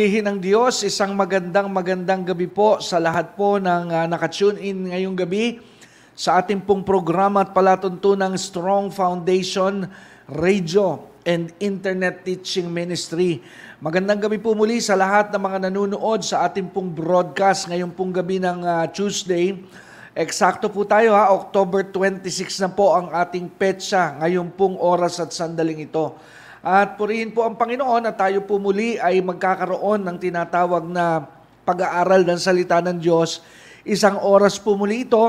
Purihin ng Diyos. Isang magandang magandang gabi po sa lahat po ng uh, nakatune in ngayong gabi sa ating pong programa at palatuntunan ng Strong Foundation Radio and Internet Teaching Ministry. Magandang gabi po muli sa lahat ng mga nanonood sa ating pong broadcast ngayong pong gabi ng uh, Tuesday. Eksakto po tayo ha, October 26 na po ang ating petsa ngayong pong oras at sandaling ito. At purihin po ang Panginoon at tayo po muli ay magkakaroon ng tinatawag na pag-aaral ng salita ng Diyos. Isang oras po muli ito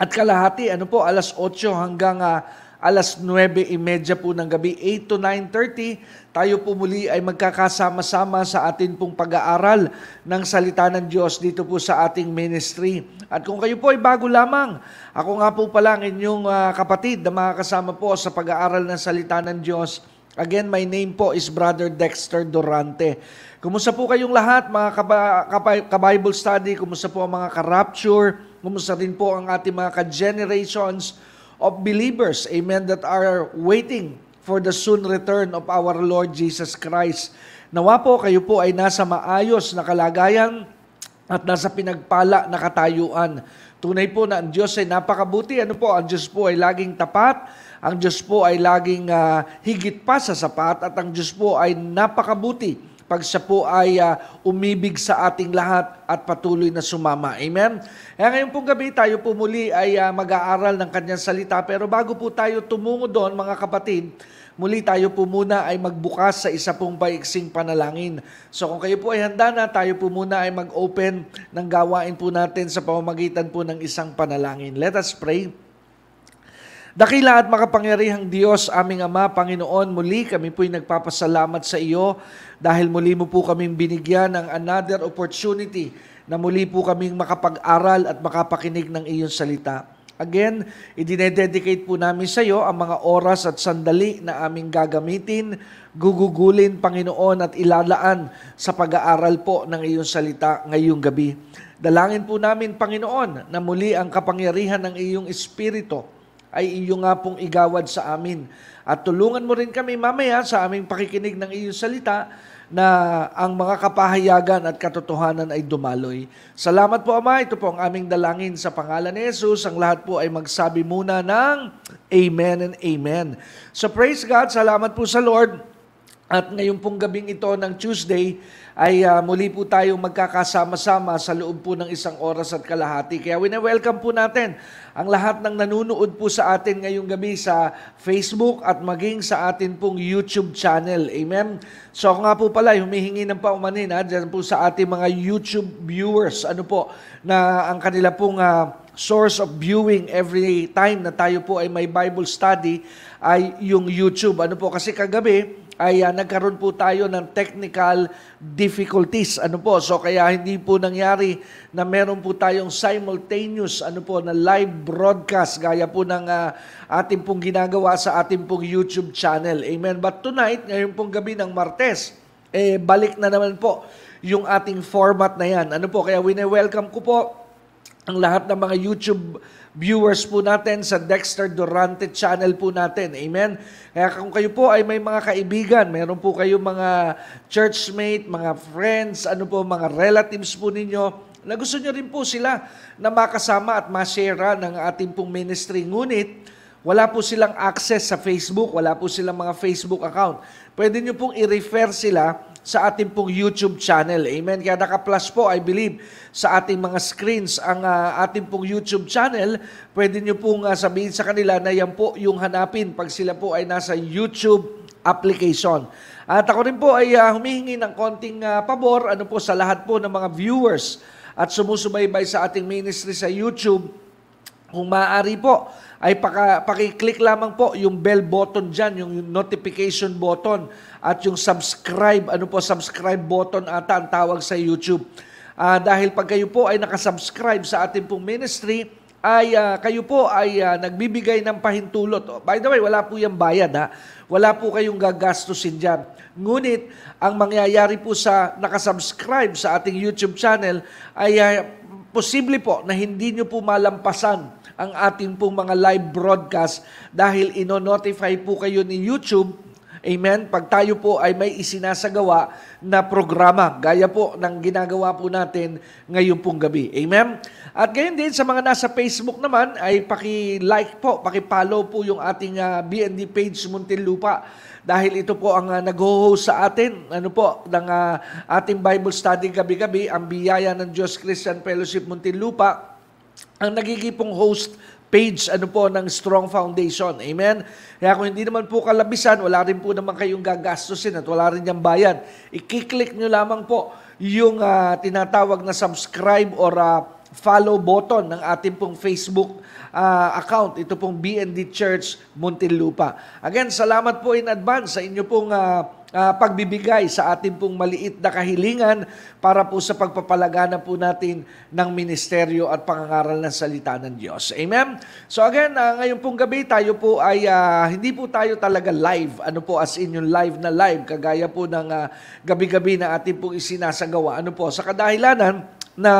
at kalahati, ano po, alas 8 hanggang uh, alas 9.30 po ng gabi, 8 to 9.30, tayo po muli ay magkakasama-sama sa atin pong pag-aaral ng salita ng Diyos dito po sa ating ministry. At kung kayo po ay bago lamang, ako nga po pala ang inyong uh, kapatid na makakasama po sa pag-aaral ng salita ng Diyos, Again, my name po is Brother Dexter Durante. Kumusta po kayong lahat, mga ka-Bible study? Kumusta po ang mga ka-rapture? Kumusta rin po ang ating mga ka-generations of believers, amen, that are waiting for the soon return of our Lord Jesus Christ. Nawa po kayo po ay nasa maayos na kalagayan at nasa pinagpala na katayuan. Tunay po na ang Diyos ay napakabuti. Ano po, ang Diyos po ay laging tapat ang Diyos po ay laging uh, higit pa sa sapat at ang Diyos po ay napakabuti pag siya po ay uh, umibig sa ating lahat at patuloy na sumama. Amen? Kaya eh, ngayon pong gabi tayo po muli ay uh, mag-aaral ng kanyang salita. Pero bago po tayo tumungo doon mga kapatid, muli tayo po muna ay magbukas sa isa pong baiksing panalangin. So kung kayo po ay handa na, tayo po muna ay mag-open ng gawain po natin sa pamamagitan po ng isang panalangin. Let us pray. Dakila at makapangyarihang Diyos, aming Ama, Panginoon, muli kami po'y nagpapasalamat sa iyo dahil muli mo po kaming binigyan ng another opportunity na muli po kaming makapag-aral at makapakinig ng iyong salita. Again, idinededicate po namin sa iyo ang mga oras at sandali na aming gagamitin, gugugulin, Panginoon, at ilalaan sa pag-aaral po ng iyong salita ngayong gabi. Dalangin po namin, Panginoon, na muli ang kapangyarihan ng iyong Espiritu ay iyo nga pong igawad sa amin. At tulungan mo rin kami mamaya sa aming pakikinig ng iyong salita na ang mga kapahayagan at katotohanan ay dumaloy. Salamat po, Ama. Ito po ang aming dalangin sa pangalan ni Jesus. Ang lahat po ay magsabi muna ng Amen and Amen. So praise God. Salamat po sa Lord at ngayon pong gabing ito ng Tuesday ay uh, muli po tayong magkakasama-sama sa loob po ng isang oras at kalahati. Kaya wina-welcome po natin ang lahat ng nanunood po sa atin ngayong gabi sa Facebook at maging sa atin pong YouTube channel. Amen? So ako nga po pala, humihingi ng paumanin ha, dyan po sa ating mga YouTube viewers. Ano po, na ang kanila pong... Uh, source of viewing every time na tayo po ay may Bible study ay yung YouTube. Ano po kasi kagabi, ay uh, nagkaroon po tayo ng technical difficulties. Ano po? So kaya hindi po nangyari na meron po tayong simultaneous ano po na live broadcast gaya po ng uh, ah, ating pong ginagawa sa ating pong YouTube channel. Amen. But tonight, ngayon pong gabi ng Martes, eh balik na naman po yung ating format na yan. Ano po? Kaya wine-welcome ko po ang lahat ng mga YouTube viewers po natin sa Dexter Durante channel po natin. Amen? Kaya kung kayo po ay may mga kaibigan, mayroon po kayo mga churchmate, mga friends, ano po, mga relatives po ninyo, na gusto nyo rin po sila na makasama at masera ng ating pong ministry. Ngunit, wala po silang access sa Facebook, wala po silang mga Facebook account. Pwede nyo pong i-refer sila sa ating pong YouTube channel. Amen. Kaya naka-plus po, I believe, sa ating mga screens ang uh, ating pong YouTube channel. Pwede nyo pong uh, sabihin sa kanila na yan po yung hanapin pag sila po ay nasa YouTube application. At ako rin po ay uh, humihingi ng konting uh, pabor ano po sa lahat po ng mga viewers at sumusubaybay sa ating ministry sa YouTube. Kung maaari po, ay paka, pakiclick lamang po yung bell button dyan, yung notification button at yung subscribe, ano po, subscribe button ata ang tawag sa YouTube. Uh, dahil pag kayo po ay nakasubscribe sa ating pong ministry, ay uh, kayo po ay uh, nagbibigay ng pahintulot. Oh, by the way, wala po yung bayad ha. Wala po kayong gagastusin dyan. Ngunit, ang mangyayari po sa nakasubscribe sa ating YouTube channel ay uh, posible po na hindi nyo po malampasan ang ating pong mga live broadcast dahil ino-notify po kayo ni YouTube Amen. Pag tayo po ay may isinasagawa na programa, gaya po ng ginagawa po natin ngayon pong gabi. Amen. At ngayon din sa mga nasa Facebook naman ay paki-like po, paki-follow po yung ating uh, ah, BND page Muntinlupa dahil ito po ang uh, nagho-host sa atin ano po ng uh, ating Bible study gabi-gabi ang biyaya ng Diyos Christian Fellowship Muntinlupa ang nagiging pong host page ano po ng Strong Foundation. Amen? Kaya kung hindi naman po kalabisan, wala rin po naman kayong gagastusin at wala rin niyang bayad, i-click nyo lamang po yung uh, tinatawag na subscribe or uh, follow button ng ating pong Facebook uh, account. Ito pong BND Church Muntinlupa. Again, salamat po in advance sa inyo pong uh, uh, pagbibigay sa ating pong maliit na kahilingan para po sa pagpapalagana po natin ng ministeryo at pangangaral ng salita ng Diyos. Amen? So again, uh, ngayon pong gabi tayo po ay uh, hindi po tayo talaga live, ano po as in yung live na live, kagaya po ng uh, gabi-gabi na ating pong isinasagawa. Ano po, sa kadahilanan na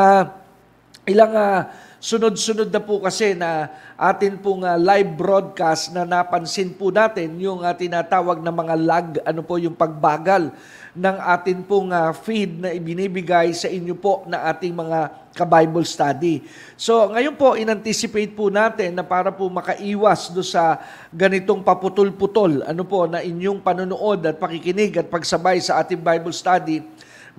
ilang uh, sunod-sunod na po kasi na atin pong uh, live broadcast na napansin po natin yung uh, tinatawag na mga lag, ano po yung pagbagal ng atin pong uh, feed na ibinibigay sa inyo po na ating mga ka-Bible study. So ngayon po, in-anticipate po natin na para po makaiwas do sa ganitong paputol-putol ano po, na inyong panonood at pakikinig at pagsabay sa ating Bible study,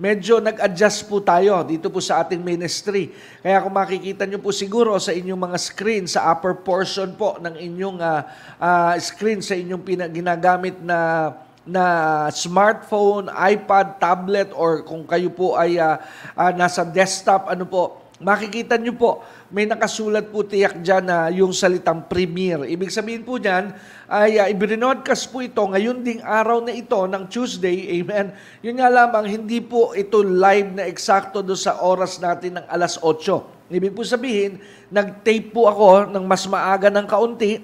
medyo nag-adjust po tayo dito po sa ating ministry. Kaya kung makikita nyo po siguro sa inyong mga screen, sa upper portion po ng inyong uh, uh, screen, sa inyong pina- ginagamit na na smartphone, iPad, tablet, or kung kayo po ay uh, uh, nasa desktop, ano po, makikita nyo po, may nakasulat po tiyak dyan na yung salitang premier. Ibig sabihin po dyan, ay uh, ah, ibrinodcast po ito ngayon ding araw na ito ng Tuesday, amen. Yun nga lamang, hindi po ito live na eksakto do sa oras natin ng alas 8. Ibig po sabihin, nag-tape po ako ng mas maaga ng kaunti,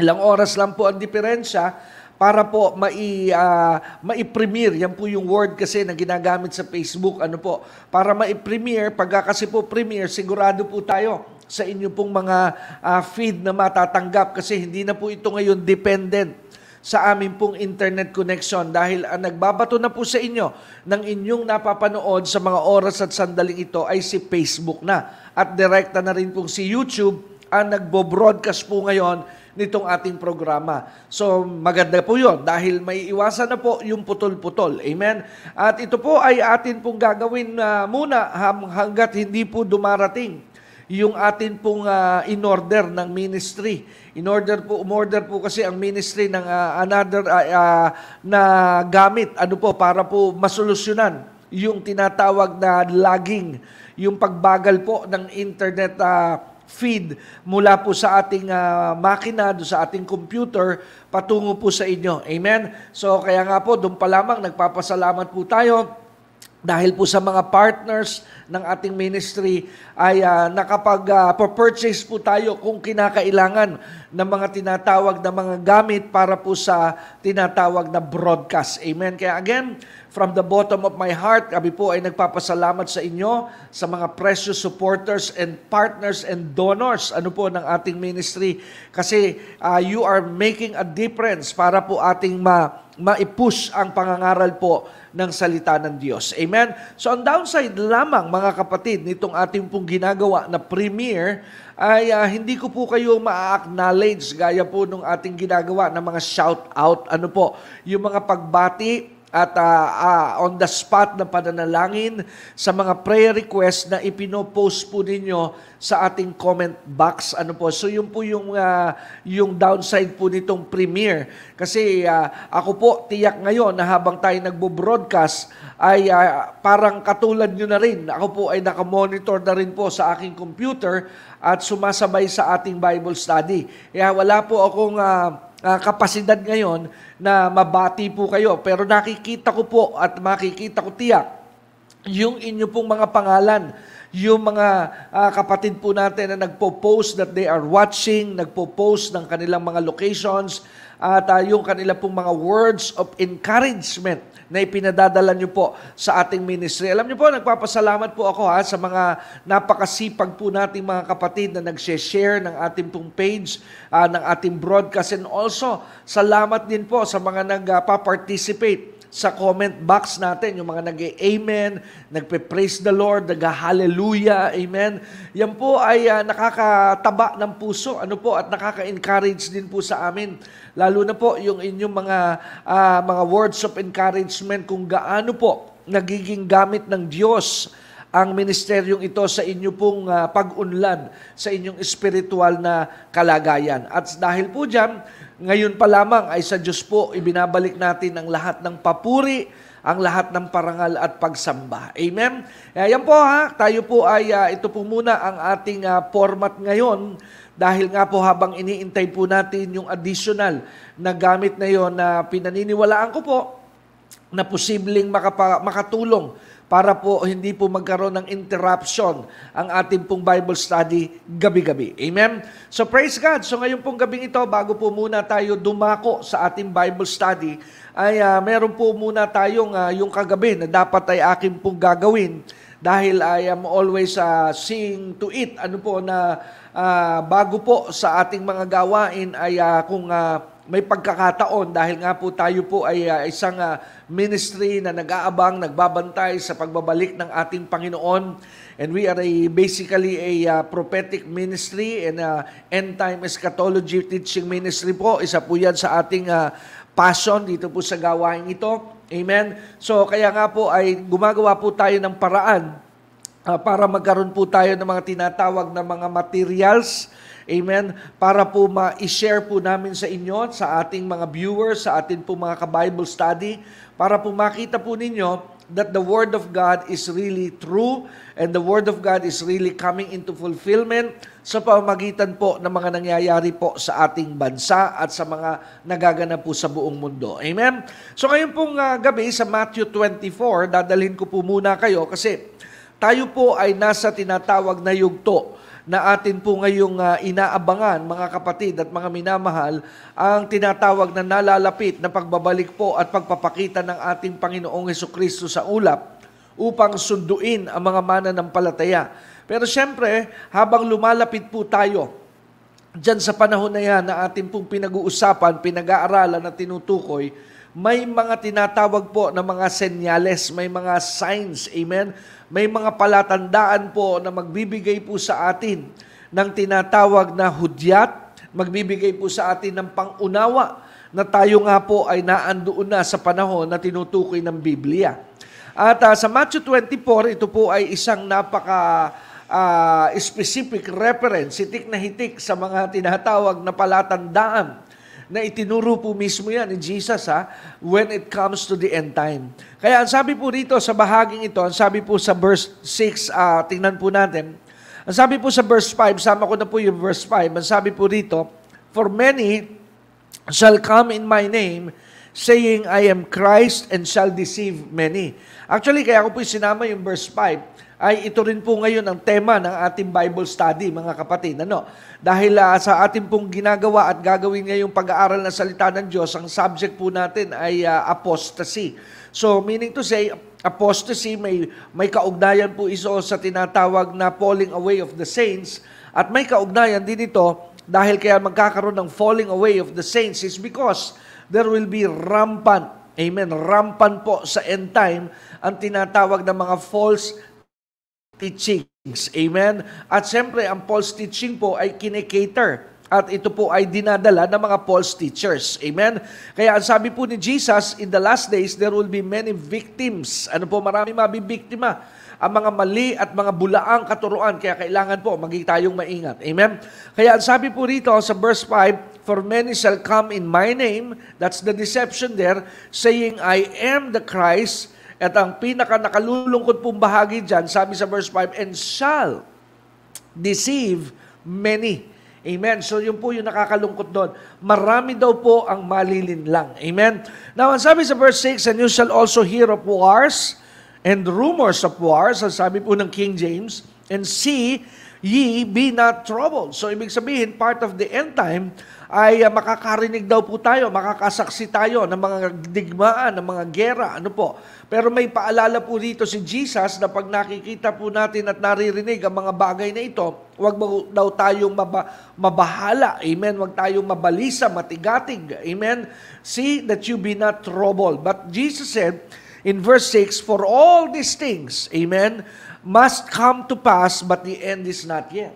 ilang oras lang po ang diferensya, para po mai uh, mai-premiere yan po yung word kasi na ginagamit sa Facebook ano po para mai-premiere pagka kasi po premiere sigurado po tayo sa inyo pong mga uh, feed na matatanggap kasi hindi na po ito ngayon dependent sa amin pong internet connection dahil ang ah, nagbabato na po sa inyo ng inyong napapanood sa mga oras at sandaling ito ay si Facebook na at direkta na rin pong si YouTube ang nagbo-broadcast po ngayon nitong ating programa. So maganda po yon dahil may iwasan na po yung putol-putol. Amen? At ito po ay atin pong gagawin uh, muna hanggat hindi po dumarating yung atin pong uh, ah, in order ng ministry in order po umorder po kasi ang ministry ng uh, another uh, uh, na gamit ano po para po masolusyunan yung tinatawag na lagging yung pagbagal po ng internet uh, feed mula po sa ating uh, makina, do sa ating computer, patungo po sa inyo. Amen? So kaya nga po, doon pa lamang, nagpapasalamat po tayo dahil po sa mga partners ng ating ministry ay uh, ah, nakapag-purchase ah, uh, po tayo kung kinakailangan ng mga tinatawag na mga gamit para po sa tinatawag na broadcast. Amen. Kaya again, from the bottom of my heart, kami po ay nagpapasalamat sa inyo sa mga precious supporters and partners and donors ano po ng ating ministry kasi uh, you are making a difference para po ating ma maipush ang pangangaral po ng salita ng Diyos. Amen? So, on downside lamang, mga kapatid, nitong ating pong kong ginagawa na premiere ay uh, hindi ko po kayo ma-acknowledge gaya po nung ating ginagawa ng mga shout out ano po yung mga pagbati at uh, uh, on the spot ng pananalangin sa mga prayer request na ipinopost po ninyo sa ating comment box ano po so yun po yung uh, yung downside po nitong premiere kasi uh, ako po tiyak ngayon na habang tayo nagbo-broadcast ay uh, parang katulad nyo na rin ako po ay nakamonitor na rin po sa aking computer at sumasabay sa ating Bible study kaya wala po akong uh, uh, kapasidad ngayon na mabati po kayo. Pero nakikita ko po at makikita ko tiyak yung inyo pong mga pangalan, yung mga uh, kapatid po natin na nagpo-post that they are watching, nagpo-post ng kanilang mga locations, at uh, yung kanila pong mga words of encouragement na ipinadadala niyo po sa ating ministry. Alam niyo po, nagpapasalamat po ako ha, sa mga napakasipag po nating mga kapatid na nag-share ng ating pong page, uh, ng ating broadcast and also salamat din po sa mga nagpa-participate ah, nagpaparticipate sa comment box natin, yung mga nag amen nagpe-praise the Lord, nag-hallelujah, amen. Yan po ay uh, nakakataba ng puso, ano po, at nakaka-encourage din po sa amin. Lalo na po yung inyong mga, uh, mga words of encouragement kung gaano po nagiging gamit ng Diyos ang ministeryong ito sa inyo pong uh, pag-unlad sa inyong spiritual na kalagayan. At dahil po dyan, ngayon pa lamang ay sa Diyos po, ibinabalik natin ang lahat ng papuri, ang lahat ng parangal at pagsamba. Amen? Eh, ayan po ha, tayo po ay, uh, ito po muna ang ating uh, format ngayon dahil nga po habang iniintay po natin yung additional na gamit na yon na uh, pinaniniwalaan ko po na posibleng makapa- makatulong para po hindi po magkaroon ng interruption ang ating pong Bible study gabi-gabi. Amen? So praise God. So ngayon pong gabing ito, bago po muna tayo dumako sa ating Bible study, ay uh, meron po muna tayong uh, yung kagabi na dapat ay akin pong gagawin dahil I am always uh, seeing to it ano po na uh, bago po sa ating mga gawain ay uh, kung uh, may pagkakataon dahil nga po tayo po ay uh, isang uh, ministry na nag-aabang, nagbabantay sa pagbabalik ng ating Panginoon. And we are a, basically a uh, prophetic ministry and uh, end-time eschatology teaching ministry po. Isa po yan sa ating uh, passion dito po sa gawain ito. Amen? So kaya nga po ay gumagawa po tayo ng paraan uh, para magkaroon po tayo ng mga tinatawag na mga materials, Amen? Para po ma-share po namin sa inyo, sa ating mga viewers, sa ating po mga ka-Bible study, para po makita po ninyo that the Word of God is really true and the Word of God is really coming into fulfillment sa pamagitan po ng mga nangyayari po sa ating bansa at sa mga nagaganap po sa buong mundo. Amen? So ngayon pong uh, gabi sa Matthew 24, dadalhin ko po muna kayo kasi tayo po ay nasa tinatawag na yugto na atin po ngayong uh, inaabangan mga kapatid at mga minamahal ang tinatawag na nalalapit na pagbabalik po at pagpapakita ng ating Panginoong Heso Kristo sa ulap upang sunduin ang mga mananampalataya. Pero siyempre, habang lumalapit po tayo dyan sa panahon na yan na ating pong pinag-uusapan, pinag-aaralan at tinutukoy, may mga tinatawag po na mga senyales, may mga signs, amen, may mga palatandaan po na magbibigay po sa atin ng tinatawag na hudyat, magbibigay po sa atin ng pangunawa na tayo nga po ay naandoon na sa panahon na tinutukoy ng Biblia. At uh, sa Matthew 24, ito po ay isang napaka uh, specific reference, hitik na hitik sa mga tinatawag na palatandaan na itinuro po mismo yan ni Jesus ha, when it comes to the end time. Kaya ang sabi po dito sa bahaging ito, ang sabi po sa verse 6, uh, ah, tingnan po natin. Ang sabi po sa verse 5, sama ko na po yung verse 5, ang sabi po dito, For many shall come in my name, saying, I am Christ, and shall deceive many. Actually, kaya ko po sinama yung verse 5 ay ito rin po ngayon ang tema ng ating Bible study, mga kapatid. Ano? Dahil uh, sa ating pong ginagawa at gagawin ngayong pag-aaral ng salita ng Diyos, ang subject po natin ay uh, apostasy. So, meaning to say, apostasy may, may kaugnayan po iso sa tinatawag na falling away of the saints at may kaugnayan din ito dahil kaya magkakaroon ng falling away of the saints is because there will be rampant Amen. Rampan po sa end time ang tinatawag na mga false teachings. Amen? At siyempre, ang false teaching po ay kinikater at ito po ay dinadala ng mga false teachers. Amen? Kaya ang sabi po ni Jesus, in the last days, there will be many victims. Ano po, marami mabibiktima ang mga mali at mga bulaang katuruan. Kaya kailangan po, maging tayong maingat. Amen? Kaya ang sabi po rito sa verse 5, For many shall come in my name, that's the deception there, saying, I am the Christ, at ang pinaka nakalulungkot pong bahagi dyan, sabi sa verse 5, and shall deceive many. Amen. So yun po yung nakakalungkot doon. Marami daw po ang malilinlang. Amen. Now, ang sabi sa verse 6, and you shall also hear of wars and rumors of wars, ang sabi po ng King James, and see ye be not troubled. So ibig sabihin, part of the end time, ay ah, makakarinig daw po tayo, makakasaksi tayo ng mga digmaan, ng mga gera, ano po. Pero may paalala po dito si Jesus na pag nakikita po natin at naririnig ang mga bagay na ito, Huwag daw tayong maba, mabahala. Amen. Huwag tayong mabalisa, matigatig. Amen. See that you be not troubled. But Jesus said in verse 6, For all these things, amen, must come to pass, but the end is not yet.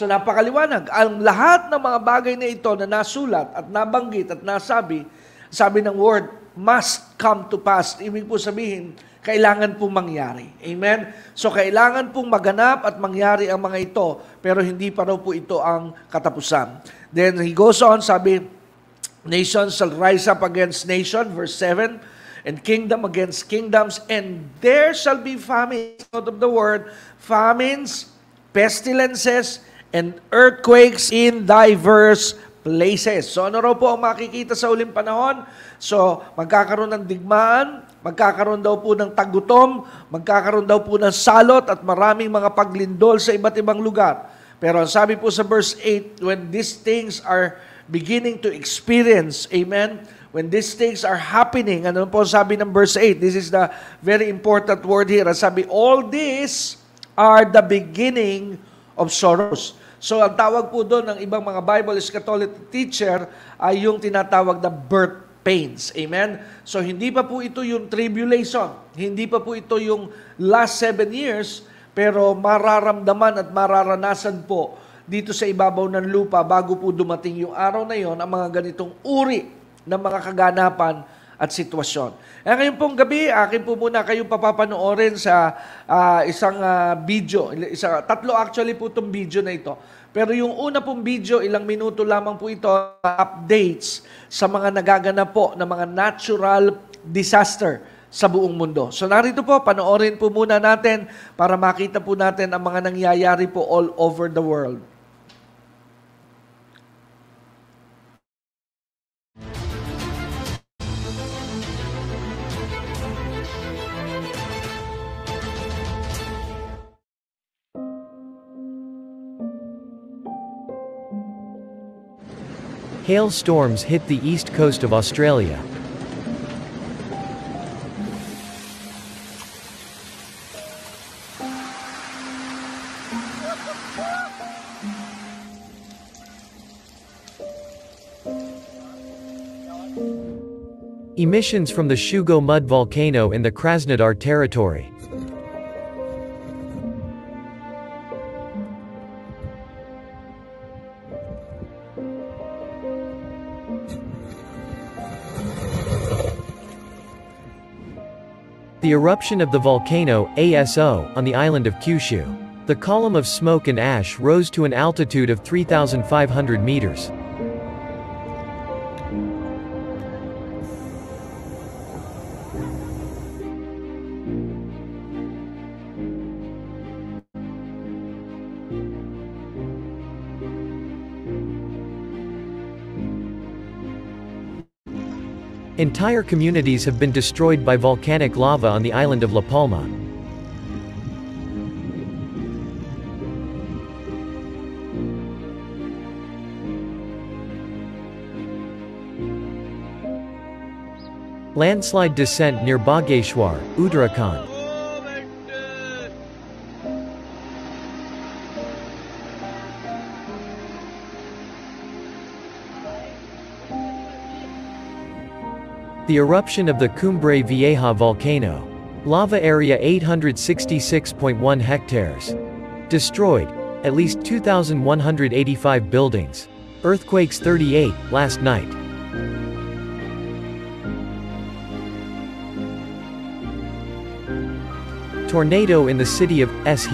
So napakaliwanag. Ang lahat ng mga bagay na ito na nasulat at nabanggit at nasabi, sabi ng word, must come to pass. Ibig po sabihin, kailangan pong mangyari. Amen? So kailangan pong maganap at mangyari ang mga ito, pero hindi pa raw po ito ang katapusan. Then he goes on, sabi, Nations shall rise up against nation, verse 7, and kingdom against kingdoms, and there shall be famines out of the world, famines, pestilences, and earthquakes in diverse places. So ano raw po ang makikita sa uling panahon? So magkakaroon ng digmaan, magkakaroon daw po ng tagutom, magkakaroon daw po ng salot at maraming mga paglindol sa iba't ibang lugar. Pero ang sabi po sa verse 8, when these things are beginning to experience, amen, when these things are happening, ano po sabi ng verse 8, this is the very important word here, sabi, all these are the beginning of sorrows. So ang tawag po doon ng ibang mga Bible is Catholic teacher ay yung tinatawag na birth pains. Amen? So hindi pa po ito yung tribulation. Hindi pa po ito yung last seven years, pero mararamdaman at mararanasan po dito sa ibabaw ng lupa bago po dumating yung araw na yon ang mga ganitong uri ng mga kaganapan at sitwasyon. Eh ngayon pong gabi, akin po muna kayong papapanoorin sa uh, isang uh, video. Isang, tatlo actually po itong video na ito. Pero yung una pong video, ilang minuto lamang po ito, updates sa mga nagaganap po na mga natural disaster sa buong mundo. So narito po, panoorin po muna natin para makita po natin ang mga nangyayari po all over the world. Hailstorms hit the east coast of Australia. Emissions from the Shugo mud volcano in the Krasnodar territory The eruption of the volcano, ASO, on the island of Kyushu. The column of smoke and ash rose to an altitude of 3,500 meters. Entire communities have been destroyed by volcanic lava on the island of La Palma. Landslide descent near Bageshwar, Uttarakhand. The eruption of the Cumbre Vieja volcano. Lava area 866.1 hectares. Destroyed. At least 2,185 buildings. Earthquakes 38, last night. Tornado in the city of S.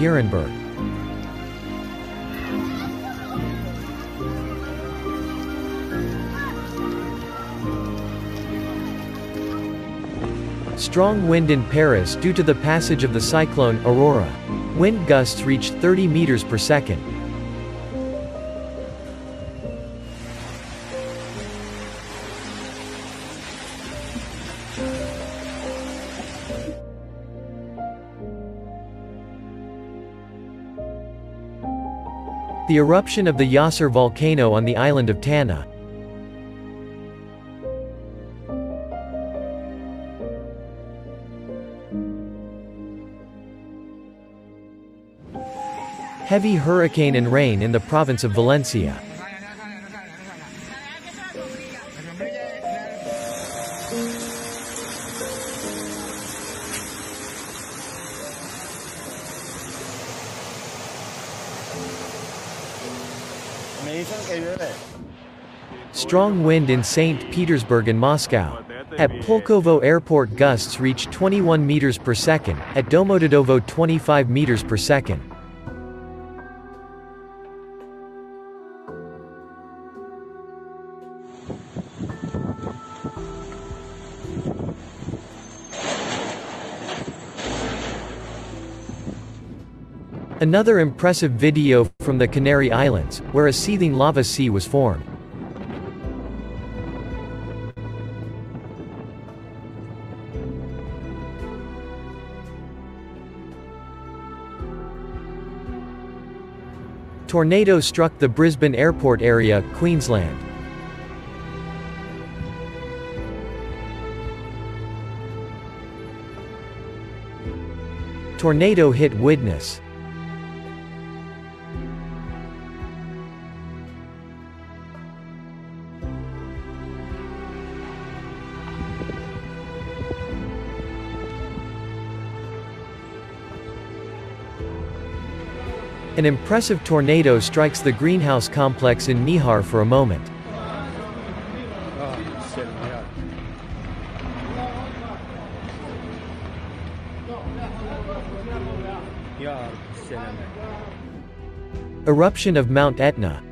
strong wind in Paris due to the passage of the cyclone Aurora. Wind gusts reached 30 meters per second. The eruption of the Yasser volcano on the island of Tanna, Heavy hurricane and rain in the province of Valencia. Strong wind in St. Petersburg and Moscow. At Polkovo Airport gusts reach 21 meters per second, at Domodedovo 25 meters per second. Another impressive video from the Canary Islands, where a seething lava sea was formed. Tornado struck the Brisbane Airport area, Queensland. Tornado hit Widnes. An impressive tornado strikes the greenhouse complex in Nihar for a moment. Eruption of Mount Etna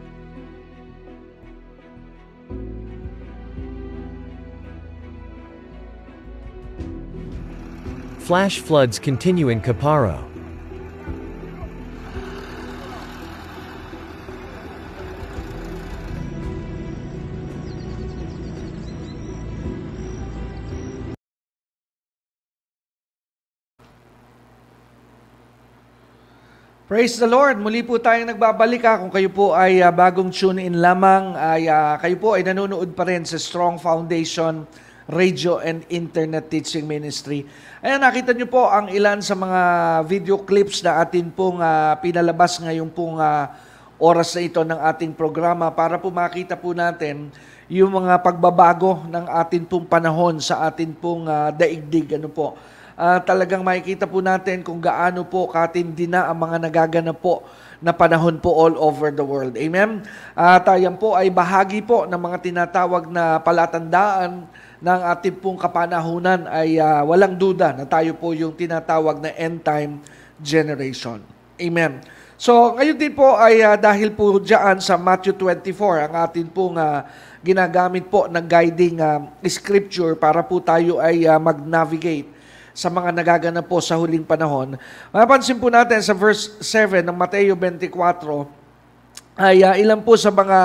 Flash floods continue in Kaparo. Praise the Lord! Muli po tayong nagbabalik ha. Ah. Kung kayo po ay uh, bagong tune in lamang, ay uh, kayo po ay nanonood pa rin sa Strong Foundation Radio and Internet Teaching Ministry. Ayan, nakita nyo po ang ilan sa mga video clips na atin pong uh, pinalabas ngayong pong uh, oras na ito ng ating programa para po makita po natin yung mga pagbabago ng atin pong panahon sa atin pong uh, daigdig. Ano po? uh, talagang makikita po natin kung gaano po katindi na ang mga nagaganap po na panahon po all over the world. Amen? At uh, po ay bahagi po ng mga tinatawag na palatandaan ng ating pong kapanahunan ay uh, walang duda na tayo po yung tinatawag na end time generation. Amen. So, ngayon din po ay uh, dahil po dyan sa Matthew 24, ang atin pong uh, ginagamit po ng guiding uh, scripture para po tayo ay uh, mag-navigate sa mga nagaganap po sa huling panahon. Mapansin po natin sa verse 7 ng Mateo 24 ay uh, ilan po sa mga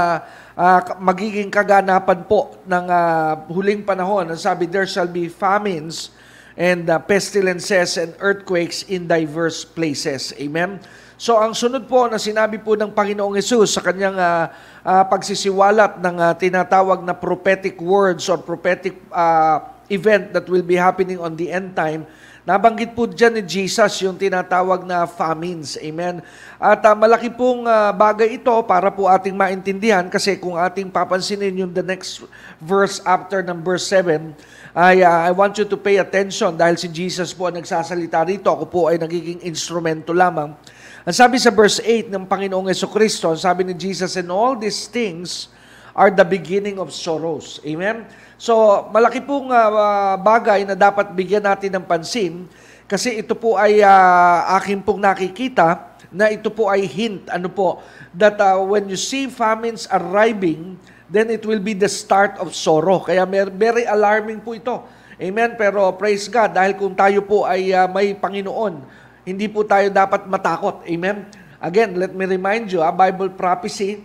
uh, magiging kaganapan po ng uh, huling panahon. Ang sabi, there shall be famines and uh, pestilences and earthquakes in diverse places. Amen? So ang sunod po na sinabi po ng Panginoong Yesus sa kanyang uh, uh, pagsisiwalat ng uh, tinatawag na prophetic words or prophetic uh, event that will be happening on the end time, nabanggit po dyan ni Jesus yung tinatawag na famines. Amen? At uh, malaki pong uh, bagay ito para po ating maintindihan kasi kung ating papansinin yung the next verse after ng verse 7, ay uh, I want you to pay attention dahil si Jesus po ang nagsasalita rito. Ako po ay nagiging instrumento lamang. Ang sabi sa verse 8 ng Panginoong Yeso Kristo, sabi ni Jesus, And all these things are the beginning of sorrows. Amen? So, malaki pong uh, bagay na dapat bigyan natin ng pansin kasi ito po ay uh, akin pong nakikita na ito po ay hint ano po that uh, when you see famines arriving then it will be the start of sorrow. Kaya very alarming po ito. Amen. Pero praise God dahil kung tayo po ay uh, may Panginoon, hindi po tayo dapat matakot. Amen. Again, let me remind you, a Bible prophecy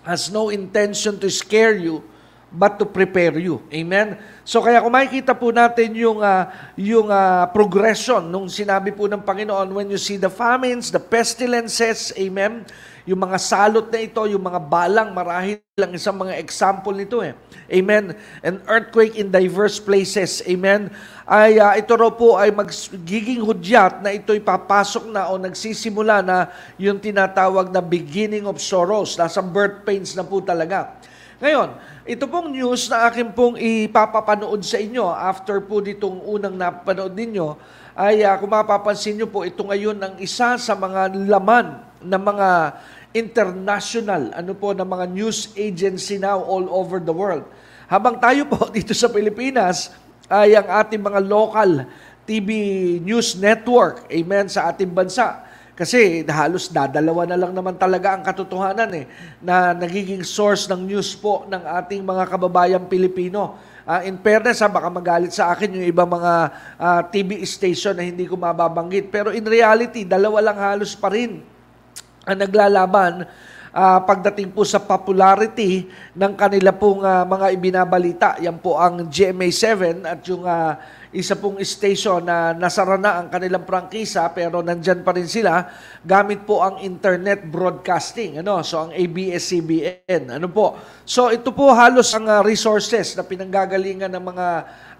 has no intention to scare you but to prepare you. Amen? So kaya kung makikita po natin yung, uh, yung uh, progression nung sinabi po ng Panginoon, when you see the famines, the pestilences, amen? Yung mga salot na ito, yung mga balang, marahil lang isang mga example nito eh. Amen? An earthquake in diverse places, amen? Ay uh, ito raw po ay magiging hudyat na ito'y papasok na o nagsisimula na yung tinatawag na beginning of sorrows. Nasa birth pains na po talaga. Ngayon, ito pong news na akin pong ipapapanood sa inyo after po ditong unang napanood ninyo ay uh, kung mapapansin nyo po, ito ngayon ang isa sa mga laman ng mga international, ano po, ng mga news agency now all over the world. Habang tayo po dito sa Pilipinas ay ang ating mga local TV news network, amen, sa ating bansa kasi halos dadalawa na lang naman talaga ang katotohanan eh, na nagiging source ng news po ng ating mga kababayang Pilipino. Uh, in fairness, ha, baka magalit sa akin yung ibang mga uh, ah, TV station na hindi ko mababanggit. Pero in reality, dalawa lang halos pa rin ang naglalaban uh, pagdating po sa popularity ng kanila pong uh, mga ibinabalita. Yan po ang GMA7 at yung uh, isa pong station na nasara na ang kanilang prangkisa pero nandyan pa rin sila gamit po ang internet broadcasting. Ano? So ang ABS-CBN. Ano po? So ito po halos ang ah, resources na pinanggagalingan ng mga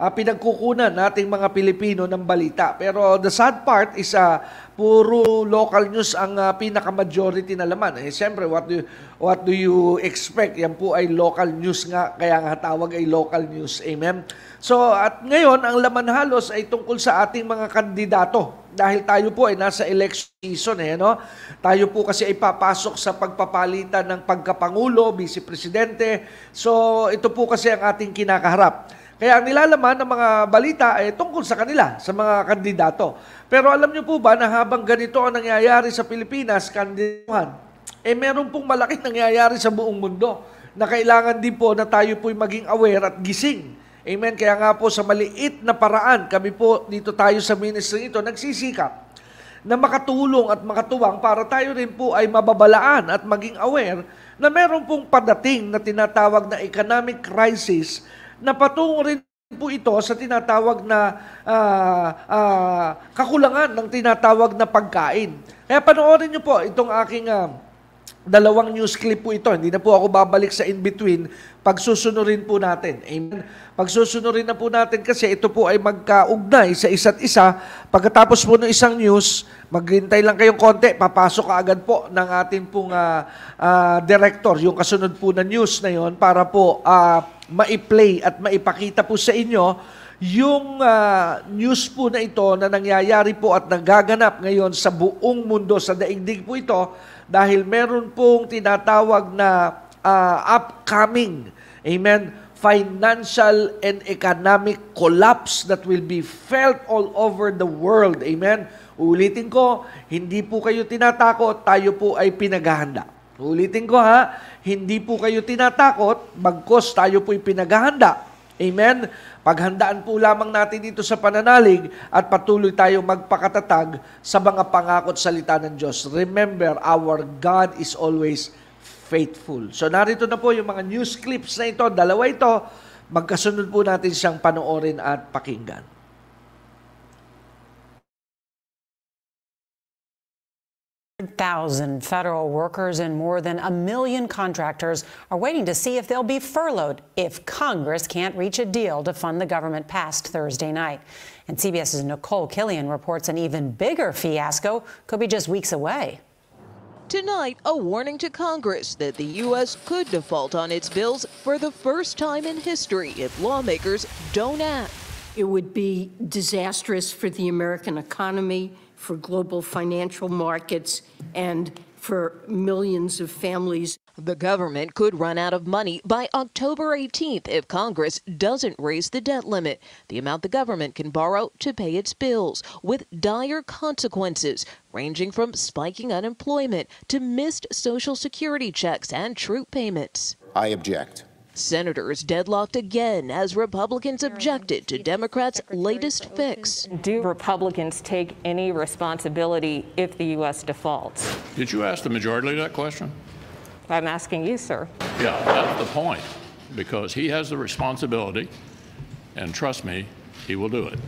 uh, pinagkukunan nating mga Pilipino ng balita. Pero the sad part is uh, puro local news ang uh, pinaka-majority na laman. Eh, siyempre, what do, you, what do you expect? Yan po ay local news nga, kaya nga tawag ay local news. Amen? So, at ngayon, ang laman halos ay tungkol sa ating mga kandidato. Dahil tayo po ay nasa election season, eh, no? tayo po kasi ay papasok sa pagpapalitan ng pagkapangulo, vice-presidente. So, ito po kasi ang ating kinakaharap. Kaya ang nilalaman ng mga balita ay tungkol sa kanila, sa mga kandidato. Pero alam niyo po ba na habang ganito ang nangyayari sa Pilipinas, kandiduhan, eh meron pong malaking nangyayari sa buong mundo na kailangan din po na tayo po'y maging aware at gising. Amen. Kaya nga po sa maliit na paraan, kami po dito tayo sa ministry ito, nagsisikap na makatulong at makatuwang para tayo rin po ay mababalaan at maging aware na meron pong padating na tinatawag na economic crisis Napatungo rin po ito sa tinatawag na uh, uh, kakulangan ng tinatawag na pagkain. Kaya panoorin niyo po itong aking uh, dalawang news clip po ito. Hindi na po ako babalik sa in-between. Pagsusunurin po natin. Amen. Pagsusunurin na po natin kasi ito po ay magkaugnay sa isa't isa. Pagkatapos po ng isang news, maghintay lang kayong konti. Papasok ka agad po ng ating pong uh, uh, director, yung kasunod po na news na yon para po uh, maiplay at maipakita po sa inyo yung uh, news po na ito na nangyayari po at nagaganap ngayon sa buong mundo, sa daigdig po ito, dahil meron pong tinatawag na uh, upcoming, amen, financial and economic collapse that will be felt all over the world. Amen? Uulitin ko, hindi po kayo tinatakot, tayo po ay pinaghahanda. Ulitin ko ha, hindi po kayo tinatakot, bagkos tayo po'y pinaghahanda. Amen? Paghandaan po lamang natin dito sa pananalig at patuloy tayo magpakatatag sa mga pangako at salita ng Diyos. Remember, our God is always faithful. So narito na po yung mga news clips na ito, dalawa ito, magkasunod po natin siyang panoorin at pakinggan. 100,000 federal workers and more than a million contractors are waiting to see if they'll be furloughed if Congress can't reach a deal to fund the government past Thursday night. And CBS's Nicole Killian reports an even bigger fiasco could be just weeks away. Tonight, a warning to Congress that the U.S. could default on its bills for the first time in history if lawmakers don't act. It would be disastrous for the American economy for global financial markets and for millions of families. The government could run out of money by October 18th if Congress doesn't raise the debt limit, the amount the government can borrow to pay its bills, with dire consequences ranging from spiking unemployment to missed Social Security checks and troop payments. I object. Senators deadlocked again as Republicans objected to Democrats' latest fix. Do Republicans take any responsibility if the U.S. defaults? Did you ask the majority that question? I'm asking you, sir. Yeah, that's the point, because he has the responsibility, and trust me, he will do it.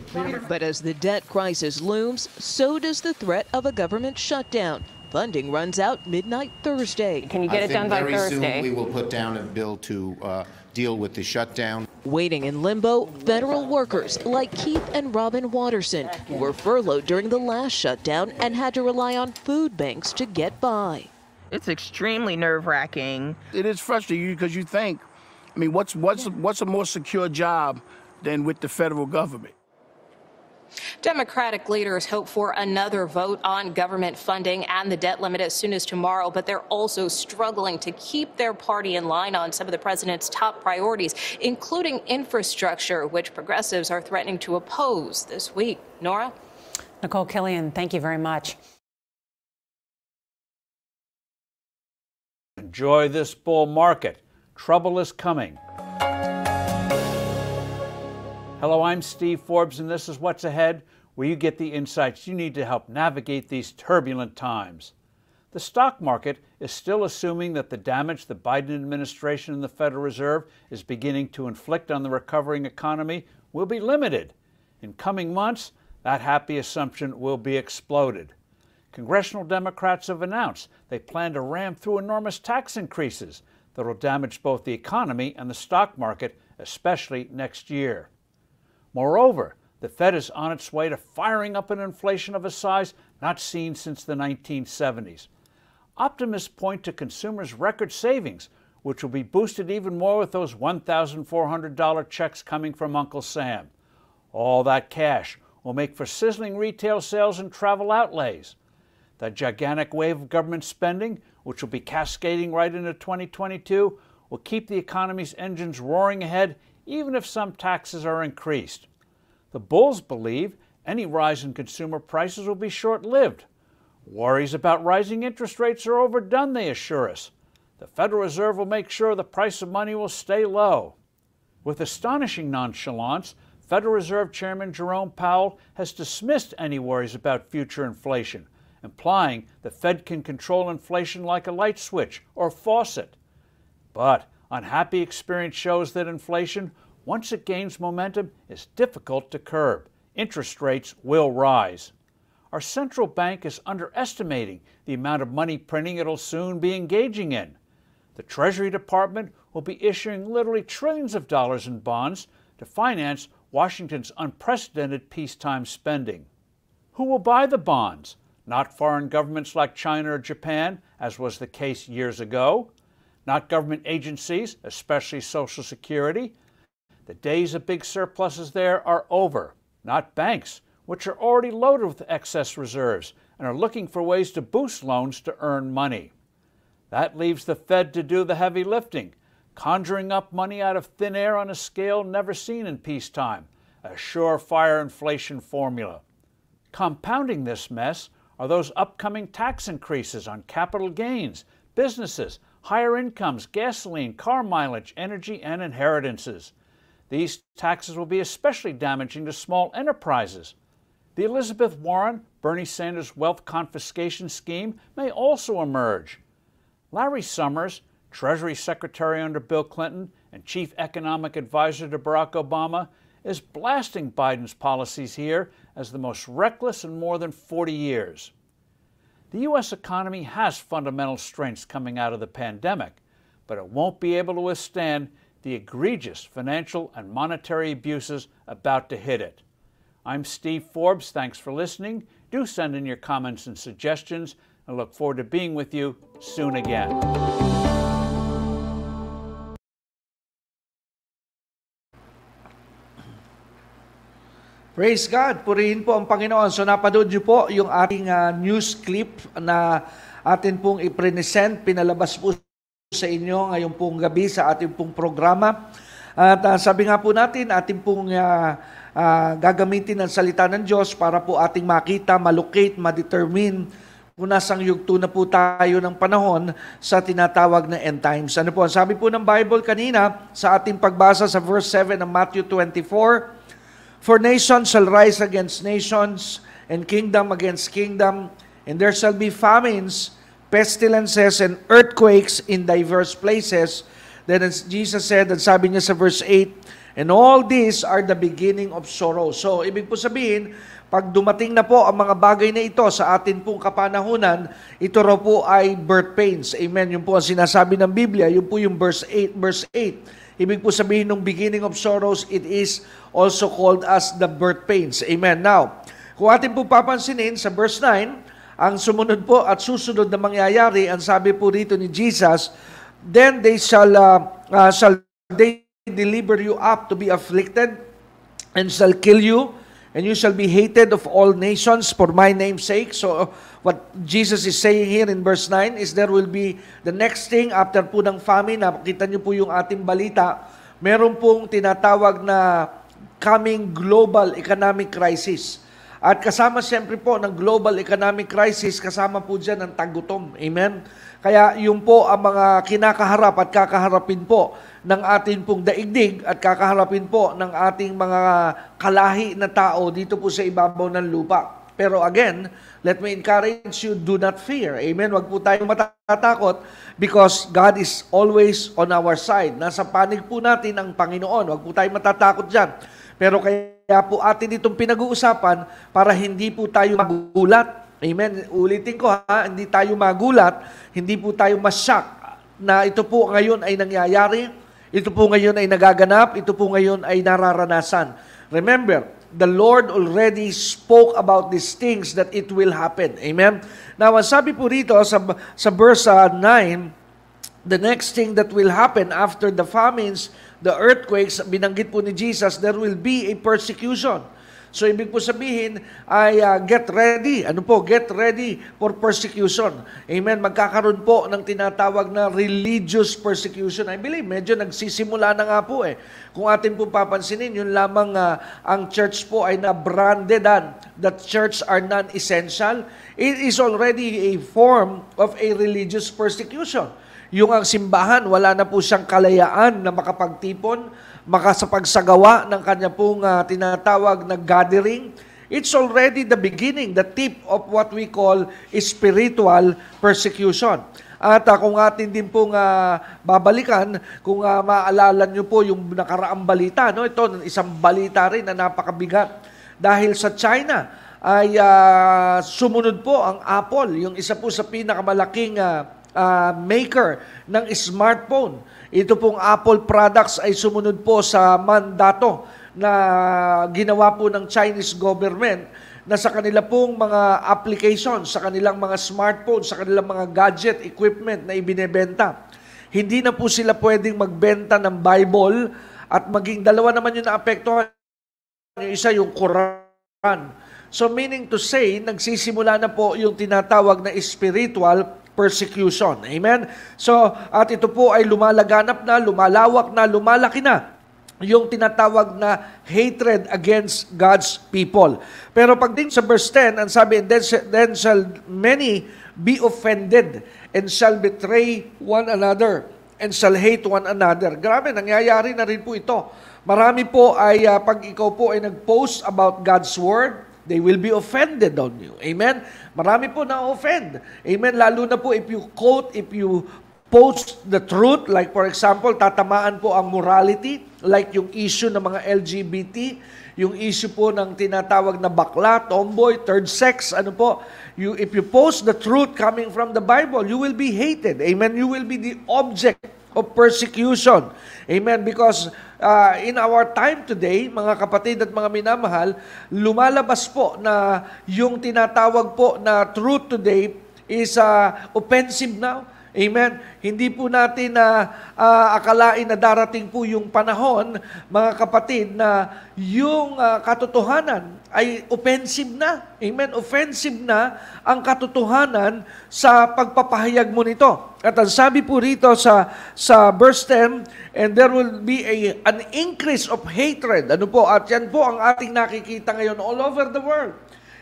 But as the debt crisis looms, so does the threat of a government shutdown. Funding runs out midnight Thursday. Can you get I it done by very Thursday? Soon we will put down a bill to uh, deal with the shutdown. Waiting in limbo, federal workers like Keith and Robin Watterson were furloughed during the last shutdown and had to rely on food banks to get by. It's extremely nerve-wracking. It is frustrating because you think, I mean, what's what's what's a more secure job than with the federal government? Democratic leaders hope for another vote on government funding and the debt limit as soon as tomorrow, but they're also struggling to keep their party in line on some of the president's top priorities, including infrastructure, which progressives are threatening to oppose this week. Nora? Nicole Killian, thank you very much. Enjoy this bull market. Trouble is coming. Hello, I'm Steve Forbes, and this is What's Ahead, where you get the insights you need to help navigate these turbulent times. The stock market is still assuming that the damage the Biden administration and the Federal Reserve is beginning to inflict on the recovering economy will be limited. In coming months, that happy assumption will be exploded. Congressional Democrats have announced they plan to ram through enormous tax increases that will damage both the economy and the stock market, especially next year. Moreover, the Fed is on its way to firing up an inflation of a size not seen since the 1970s. Optimists point to consumers' record savings, which will be boosted even more with those $1,400 checks coming from Uncle Sam. All that cash will make for sizzling retail sales and travel outlays. The gigantic wave of government spending, which will be cascading right into 2022, will keep the economy's engines roaring ahead even if some taxes are increased. The bulls believe any rise in consumer prices will be short lived. Worries about rising interest rates are overdone, they assure us. The Federal Reserve will make sure the price of money will stay low. With astonishing nonchalance, Federal Reserve Chairman Jerome Powell has dismissed any worries about future inflation, implying the Fed can control inflation like a light switch or faucet. But Unhappy experience shows that inflation, once it gains momentum, is difficult to curb. Interest rates will rise. Our central bank is underestimating the amount of money printing it'll soon be engaging in. The Treasury Department will be issuing literally trillions of dollars in bonds to finance Washington's unprecedented peacetime spending. Who will buy the bonds? Not foreign governments like China or Japan, as was the case years ago not government agencies, especially Social Security. The days of big surpluses there are over, not banks, which are already loaded with excess reserves and are looking for ways to boost loans to earn money. That leaves the Fed to do the heavy lifting, conjuring up money out of thin air on a scale never seen in peacetime, a surefire inflation formula. Compounding this mess are those upcoming tax increases on capital gains, businesses, higher incomes, gasoline, car mileage, energy, and inheritances. These taxes will be especially damaging to small enterprises. The Elizabeth Warren Bernie Sanders wealth confiscation scheme may also emerge. Larry Summers, Treasury Secretary under Bill Clinton and Chief Economic Advisor to Barack Obama, is blasting Biden's policies here as the most reckless in more than 40 years. The U.S. economy has fundamental strengths coming out of the pandemic, but it won't be able to withstand the egregious financial and monetary abuses about to hit it. I'm Steve Forbes. Thanks for listening. Do send in your comments and suggestions. I look forward to being with you soon again. Praise God! Purihin po ang Panginoon. So napanood niyo po yung ating uh, news clip na atin pong i-present, pinalabas po sa inyo ngayong pong gabi sa ating pong programa. At uh, sabi nga po natin, ating pong uh, uh, gagamitin ang salita ng Diyos para po ating makita, malocate, madetermine kung nasang yugto na po tayo ng panahon sa tinatawag na end times. Ano po? Sabi po ng Bible kanina sa ating pagbasa sa verse 7 ng Matthew 24, For nations shall rise against nations, and kingdom against kingdom, and there shall be famines, pestilences, and earthquakes in diverse places. Then as Jesus said, and sabi niya sa verse 8, And all these are the beginning of sorrow. So, ibig po sabihin, pag dumating na po ang mga bagay na ito sa atin pong kapanahunan, ito raw po ay birth pains. Amen. Yun po ang sinasabi ng Biblia. Yun po yung verse 8. Verse 8 Ibig po sabihin ng beginning of sorrows, it is also called as the birth pains. Amen. Now, kung atin po papansinin sa verse 9, ang sumunod po at susunod na mangyayari, ang sabi po dito ni Jesus, Then they shall, uh, uh, shall they deliver you up to be afflicted and shall kill you, and you shall be hated of all nations for my name's sake. So, What Jesus is saying here in verse 9 is there will be the next thing after po ng famine, nakita niyo po yung ating balita, meron pong tinatawag na coming global economic crisis. At kasama siyempre po ng global economic crisis, kasama po dyan ang tagutom. Amen? Kaya yun po ang mga kinakaharap at kakaharapin po ng ating pong daigdig at kakaharapin po ng ating mga kalahi na tao dito po sa ibabaw ng lupa. Pero again, Let me encourage you, do not fear. Amen? Huwag po tayong matatakot because God is always on our side. Nasa panig po natin ang Panginoon. Huwag po tayong matatakot dyan. Pero kaya po atin itong pinag-uusapan para hindi po tayo magulat. Amen? Ulitin ko ha, hindi tayo magulat, hindi po tayo masyak na ito po ngayon ay nangyayari, ito po ngayon ay nagaganap, ito po ngayon ay nararanasan. Remember, the Lord already spoke about these things that it will happen. Amen? Now, ang sabi po rito sa, sa verse 9, uh, the next thing that will happen after the famines, the earthquakes, binanggit po ni Jesus, there will be a persecution. So ibig po sabihin ay uh, get ready. Ano po? Get ready for persecution. Amen. Magkakaroon po ng tinatawag na religious persecution. I believe medyo nagsisimula na nga po eh. Kung atin po papansinin, yun lamang uh, ang church po ay na-branded that church are non-essential. It is already a form of a religious persecution. Yung ang simbahan, wala na po siyang kalayaan na makapagtipon, makasapagsagawa ng kanya pong uh, tinatawag na gathering. It's already the beginning, the tip of what we call spiritual persecution. At uh, kung atin din pong uh, babalikan, kung uh, maalala nyo po yung nakaraang balita, no? ito isang balita rin na napakabigat. Dahil sa China ay uh, sumunod po ang Apple, yung isa po sa pinakamalaking uh, uh, maker ng smartphone. Ito pong Apple products ay sumunod po sa mandato na ginawa po ng Chinese government na sa kanila pong mga application, sa kanilang mga smartphone, sa kanilang mga gadget, equipment na ibinebenta. Hindi na po sila pwedeng magbenta ng Bible at maging dalawa naman yung naapektuhan. Yung isa yung Quran. So meaning to say, nagsisimula na po yung tinatawag na spiritual persecution. Amen? So, at ito po ay lumalaganap na, lumalawak na, lumalaki na yung tinatawag na hatred against God's people. Pero pagdating sa verse 10, ang sabi, then, shall many be offended and shall betray one another and shall hate one another. Grabe, nangyayari na rin po ito. Marami po ay uh, pag ikaw po ay nag-post about God's Word, They will be offended on you. Amen? Marami po na-offend. Amen? Lalo na po if you quote, if you post the truth. Like for example, tatamaan po ang morality, like yung issue ng mga LGBT, yung issue po ng tinatawag na bakla, tomboy, third sex, ano po. You, if you post the truth coming from the Bible, you will be hated. Amen? You will be the object of persecution. Amen? Because uh, in our time today, mga kapatid at mga minamahal, lumalabas po na yung tinatawag po na truth today is uh, offensive now Amen? Hindi po natin na uh, uh, akalain na darating po yung panahon, mga kapatid, na yung uh, katotohanan ay offensive na. Amen? Offensive na ang katotohanan sa pagpapahayag mo nito. At ang sabi po rito sa, sa verse 10, and there will be a, an increase of hatred. Ano po? At yan po ang ating nakikita ngayon all over the world.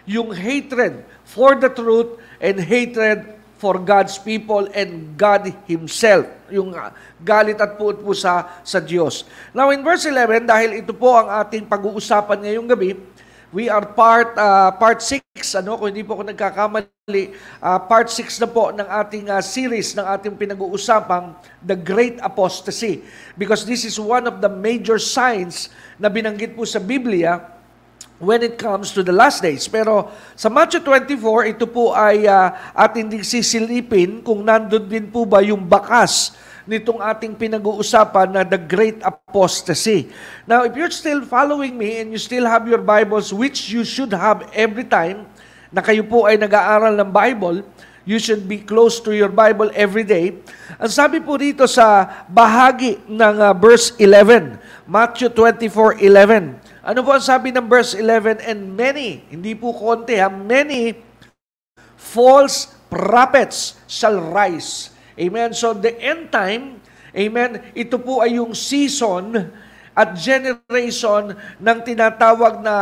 Yung hatred for the truth and hatred for God's people and God Himself. Yung ah, galit at puot po sa, sa Diyos. Now in verse 11, dahil ito po ang ating pag-uusapan ngayong gabi, we are part uh, part 6 ano kung hindi po ako nagkakamali uh, part 6 na po ng ating uh, series ng ating pinag-uusapang the great apostasy because this is one of the major signs na binanggit po sa Biblia when it comes to the last days. Pero sa Matthew 24, ito po ay uh, atin ding sisilipin kung nandun din po ba yung bakas nitong ating pinag-uusapan na the great apostasy. Now, if you're still following me and you still have your Bibles, which you should have every time na kayo po ay nag-aaral ng Bible, you should be close to your Bible every day. Ang sabi po dito sa bahagi ng uh, verse 11, Matthew 24, 11, ano po ang sabi ng verse 11? And many, hindi po konti ha, many false prophets shall rise. Amen. So the end time, amen, ito po ay yung season at generation ng tinatawag na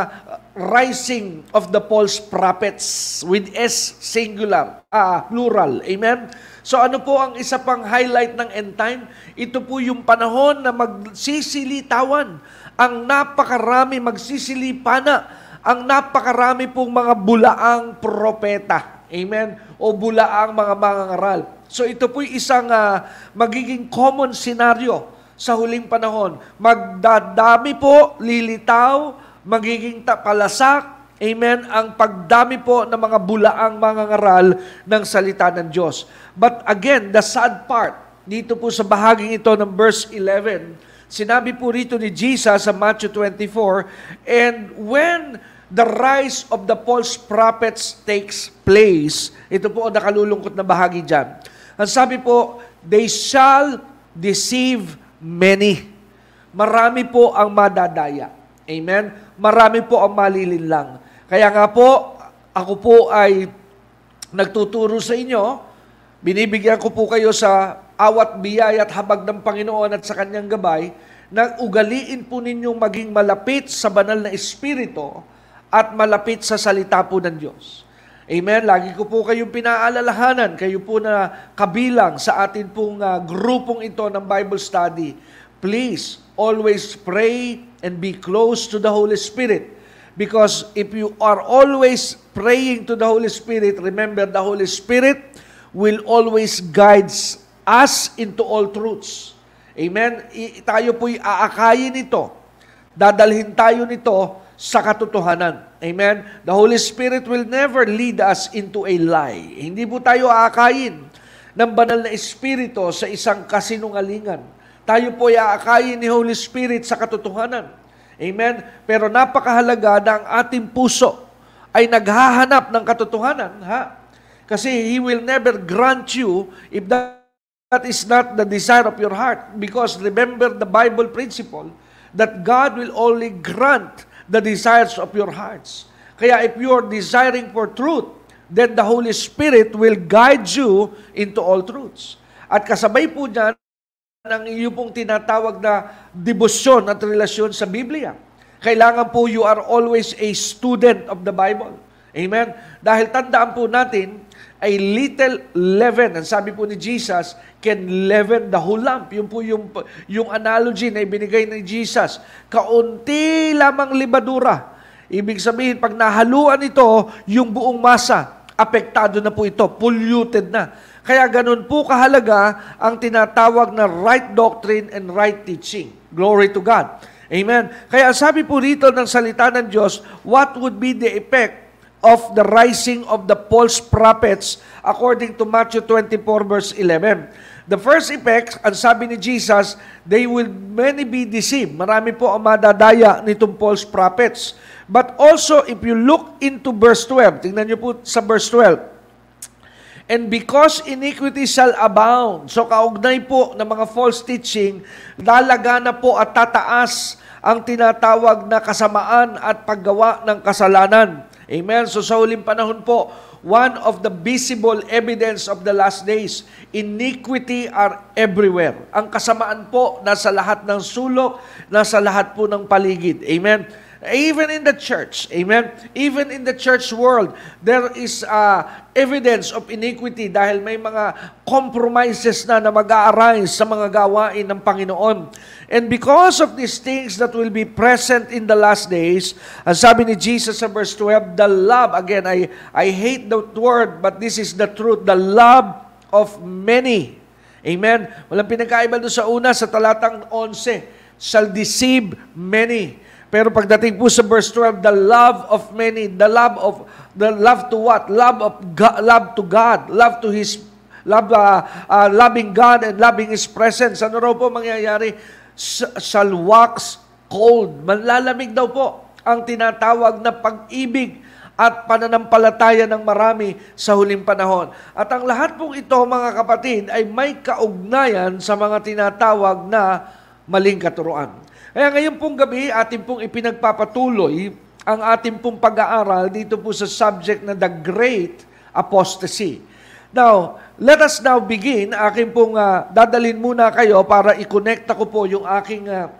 rising of the false prophets with S singular, ah, plural. Amen? So ano po ang isa pang highlight ng end time? Ito po yung panahon na magsisilitawan ang napakarami magsisilipana, ang napakarami pong mga bulaang propeta. Amen? O bulaang mga mangangaral. So ito po'y isang uh, magiging common scenario sa huling panahon. Magdadami po, lilitaw, magiging tapalasak, Amen? Ang pagdami po ng mga bulaang mga ngaral ng salita ng Diyos. But again, the sad part, dito po sa bahaging ito ng verse 11, Sinabi po rito ni Jesus sa Matthew 24, And when the rise of the false prophets takes place, ito po ang nakalulungkot na bahagi dyan. Ang sabi po, they shall deceive many. Marami po ang madadaya. Amen? Marami po ang malilinlang. Kaya nga po, ako po ay nagtuturo sa inyo, binibigyan ko po kayo sa awat biyaya at habag ng Panginoon at sa kanyang gabay, na ugaliin po ninyong maging malapit sa banal na Espiritu at malapit sa salita po ng Diyos. Amen. Lagi ko po kayong pinaalalahanan, kayo po na kabilang sa atin pong uh, grupong ito ng Bible study. Please, always pray and be close to the Holy Spirit. Because if you are always praying to the Holy Spirit, remember the Holy Spirit will always guides us into all truths. Amen? I, tayo po'y aakayin ito. Dadalhin tayo nito sa katotohanan. Amen? The Holy Spirit will never lead us into a lie. Hindi po tayo aakayin ng banal na Espiritu sa isang kasinungalingan. Tayo po ay aakayin ni Holy Spirit sa katotohanan. Amen? Pero napakahalaga na ang ating puso ay naghahanap ng katotohanan. Ha? Kasi He will never grant you if that That is not the desire of your heart because remember the Bible principle that God will only grant the desires of your hearts. Kaya if you are desiring for truth, then the Holy Spirit will guide you into all truths. At kasabay po niyan ang iyong pong tinatawag na debosyon at relasyon sa Biblia. Kailangan po you are always a student of the Bible. Amen? Dahil tandaan po natin, ay little leaven. Ang sabi po ni Jesus, can leaven the whole lump. Yun po yung, yung analogy na ibinigay ni Jesus. Kaunti lamang libadura. Ibig sabihin, pag nahaluan ito, yung buong masa, apektado na po ito, polluted na. Kaya ganun po kahalaga ang tinatawag na right doctrine and right teaching. Glory to God. Amen. Kaya sabi po rito ng salita ng Diyos, what would be the effect of the rising of the false prophets according to Matthew 24 verse 11. The first effect, ang sabi ni Jesus, they will many be deceived. Marami po ang madadaya nitong false prophets. But also, if you look into verse 12, tingnan niyo po sa verse 12, And because iniquity shall abound, so kaugnay po ng mga false teaching, lalaga na po at tataas ang tinatawag na kasamaan at paggawa ng kasalanan. Amen? So sa huling panahon po, one of the visible evidence of the last days, iniquity are everywhere. Ang kasamaan po, nasa lahat ng sulok, nasa lahat po ng paligid. Amen? Even in the church, amen? Even in the church world, there is uh, evidence of iniquity dahil may mga compromises na na mag-arise sa mga gawain ng Panginoon. And because of these things that will be present in the last days, as sabi ni Jesus sa verse 12, the love, again, I, I hate the word, but this is the truth, the love of many. Amen? Walang pinagkaiba doon sa una, sa talatang 11, shall deceive many. Pero pagdating po sa verse 12, the love of many, the love of the love to what? Love of God, love to God, love to his love uh, uh, loving God and loving his presence. Ano raw po mangyayari? shall wax cold. Manlalamig daw po ang tinatawag na pag-ibig at pananampalataya ng marami sa huling panahon. At ang lahat pong ito, mga kapatid, ay may kaugnayan sa mga tinatawag na maling katuruan. Kaya ngayon pong gabi, atin pong ipinagpapatuloy ang atin pong pag-aaral dito po sa subject na The Great Apostasy. Now, let us now begin. Akin pong uh, dadalhin muna kayo para i-connect ako po yung aking uh,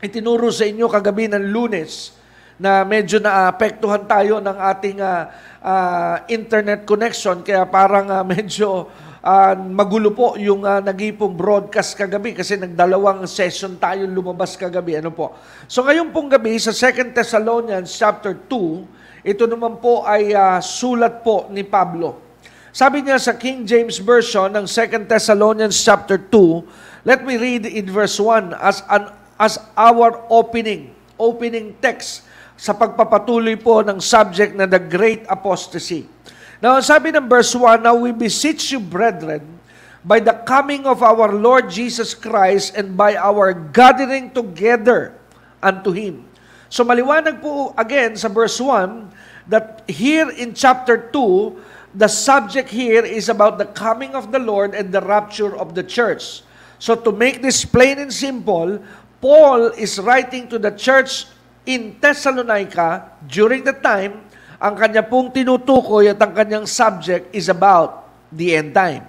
itinuro sa inyo kagabi ng lunes na medyo naapektuhan tayo ng ating uh, uh, internet connection. Kaya parang uh, medyo uh, magulo po yung uh, nagipong broadcast kagabi kasi nagdalawang session tayo lumabas kagabi. Ano po? So ngayon pong gabi sa 2 Thessalonians chapter 2, ito naman po ay uh, sulat po ni Pablo. Sabi niya sa King James Version ng 2 Thessalonians chapter 2, let me read in verse 1 as an as our opening, opening text sa pagpapatuloy po ng subject na the great apostasy. Now, sabi ng verse 1, Now we beseech you, brethren, by the coming of our Lord Jesus Christ and by our gathering together unto Him. So maliwanag po again sa verse 1 that here in chapter 2, the subject here is about the coming of the Lord and the rapture of the church. So to make this plain and simple, Paul is writing to the church in Thessalonica during the time ang kanya pong tinutukoy at ang kanyang subject is about the end time.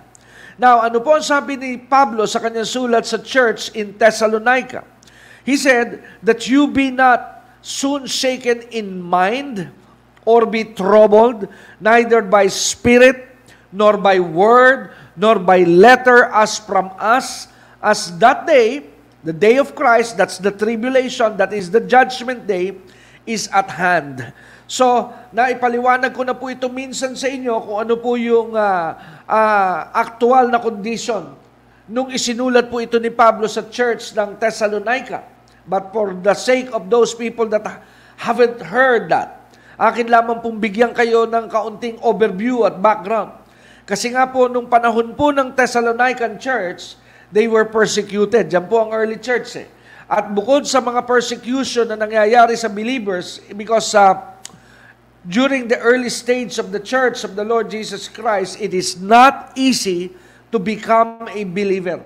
Now, ano po ang sabi ni Pablo sa kanyang sulat sa church in Thessalonica? He said that you be not soon shaken in mind or be troubled, neither by spirit, nor by word, nor by letter as from us, as that day, the day of Christ, that's the tribulation, that is the judgment day, is at hand. So, naipaliwanag ko na po ito minsan sa inyo kung ano po yung uh, uh, ah, actual ah, na condition nung isinulat po ito ni Pablo sa church ng Thessalonica. But for the sake of those people that haven't heard that, Akin lamang pong bigyan kayo ng kaunting overview at background. Kasi nga po, nung panahon po ng Thessalonican Church, they were persecuted. Diyan po ang early church eh. At bukod sa mga persecution na nangyayari sa believers, because sa uh, during the early stage of the church of the Lord Jesus Christ, it is not easy to become a believer.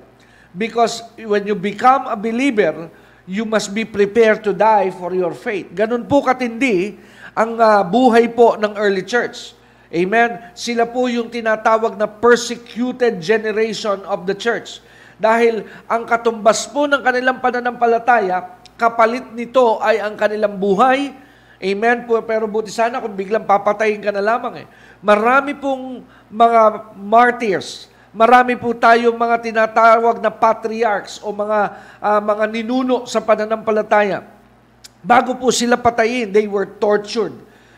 Because when you become a believer, you must be prepared to die for your faith. Ganun po katindi ang uh, buhay po ng early church. Amen? Sila po yung tinatawag na persecuted generation of the church. Dahil ang katumbas po ng kanilang pananampalataya, kapalit nito ay ang kanilang buhay. Amen po, pero buti sana kung biglang papatayin ka na lamang eh. Marami pong mga martyrs, marami po tayong mga tinatawag na patriarchs o mga uh, mga ninuno sa pananampalataya Bago po sila patayin, they were tortured.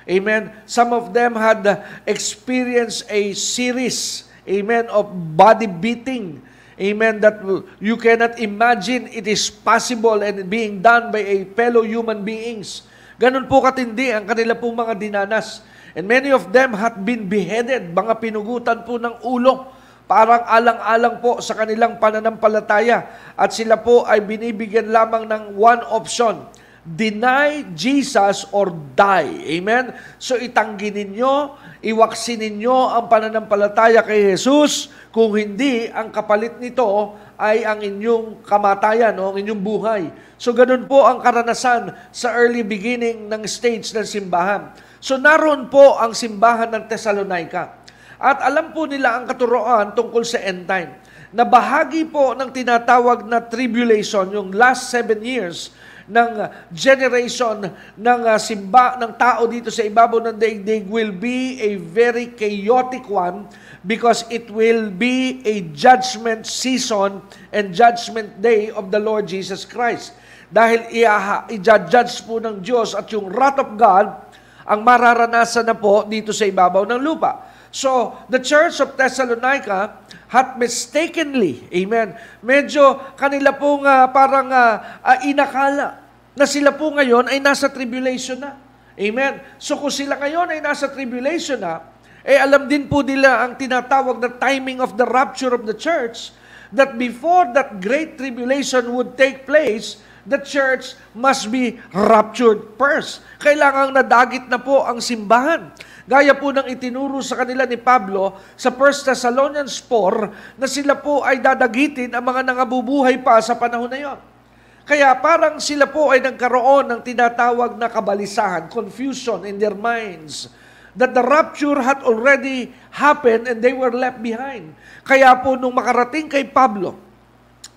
Amen. Some of them had experienced a series, amen, of body beating. Amen. That you cannot imagine it is possible and being done by a fellow human beings. Ganon po katindi ang kanila pong mga dinanas. And many of them had been beheaded, mga pinugutan po ng ulo, parang alang-alang po sa kanilang pananampalataya. At sila po ay binibigyan lamang ng one option, deny Jesus or die. Amen? So itanggi ninyo, iwaksin ninyo ang pananampalataya kay Jesus. Kung hindi, ang kapalit nito ay ang inyong kamatayan o ang inyong buhay. So ganun po ang karanasan sa early beginning ng stage ng simbahan. So naroon po ang simbahan ng Thessalonica. At alam po nila ang katuroan tungkol sa end time na bahagi po ng tinatawag na tribulation, yung last seven years ng ah, generation ng uh, simba ng tao dito sa ibabaw ng daigdig will be a very chaotic one because it will be a judgment season and judgment day of the Lord Jesus Christ. Dahil i-judge po ng Diyos at yung wrath of God ang mararanasan na po dito sa ibabaw ng lupa. So, the church of Thessalonica had mistakenly, amen, medyo kanila pong uh, parang uh, uh, inakala na sila po ngayon ay nasa tribulation na. Amen. So kung sila ngayon ay nasa tribulation na, eh alam din po nila ang tinatawag na timing of the rapture of the church that before that great tribulation would take place, the church must be raptured first. Kailangang nadagit na po ang simbahan. Gaya po ng itinuro sa kanila ni Pablo sa 1 Thessalonians 4 na sila po ay dadagitin ang mga nangabubuhay pa sa panahon na yon. Kaya parang sila po ay nagkaroon ng tinatawag na kabalisahan, confusion in their minds that the rapture had already happened and they were left behind. Kaya po nung makarating kay Pablo,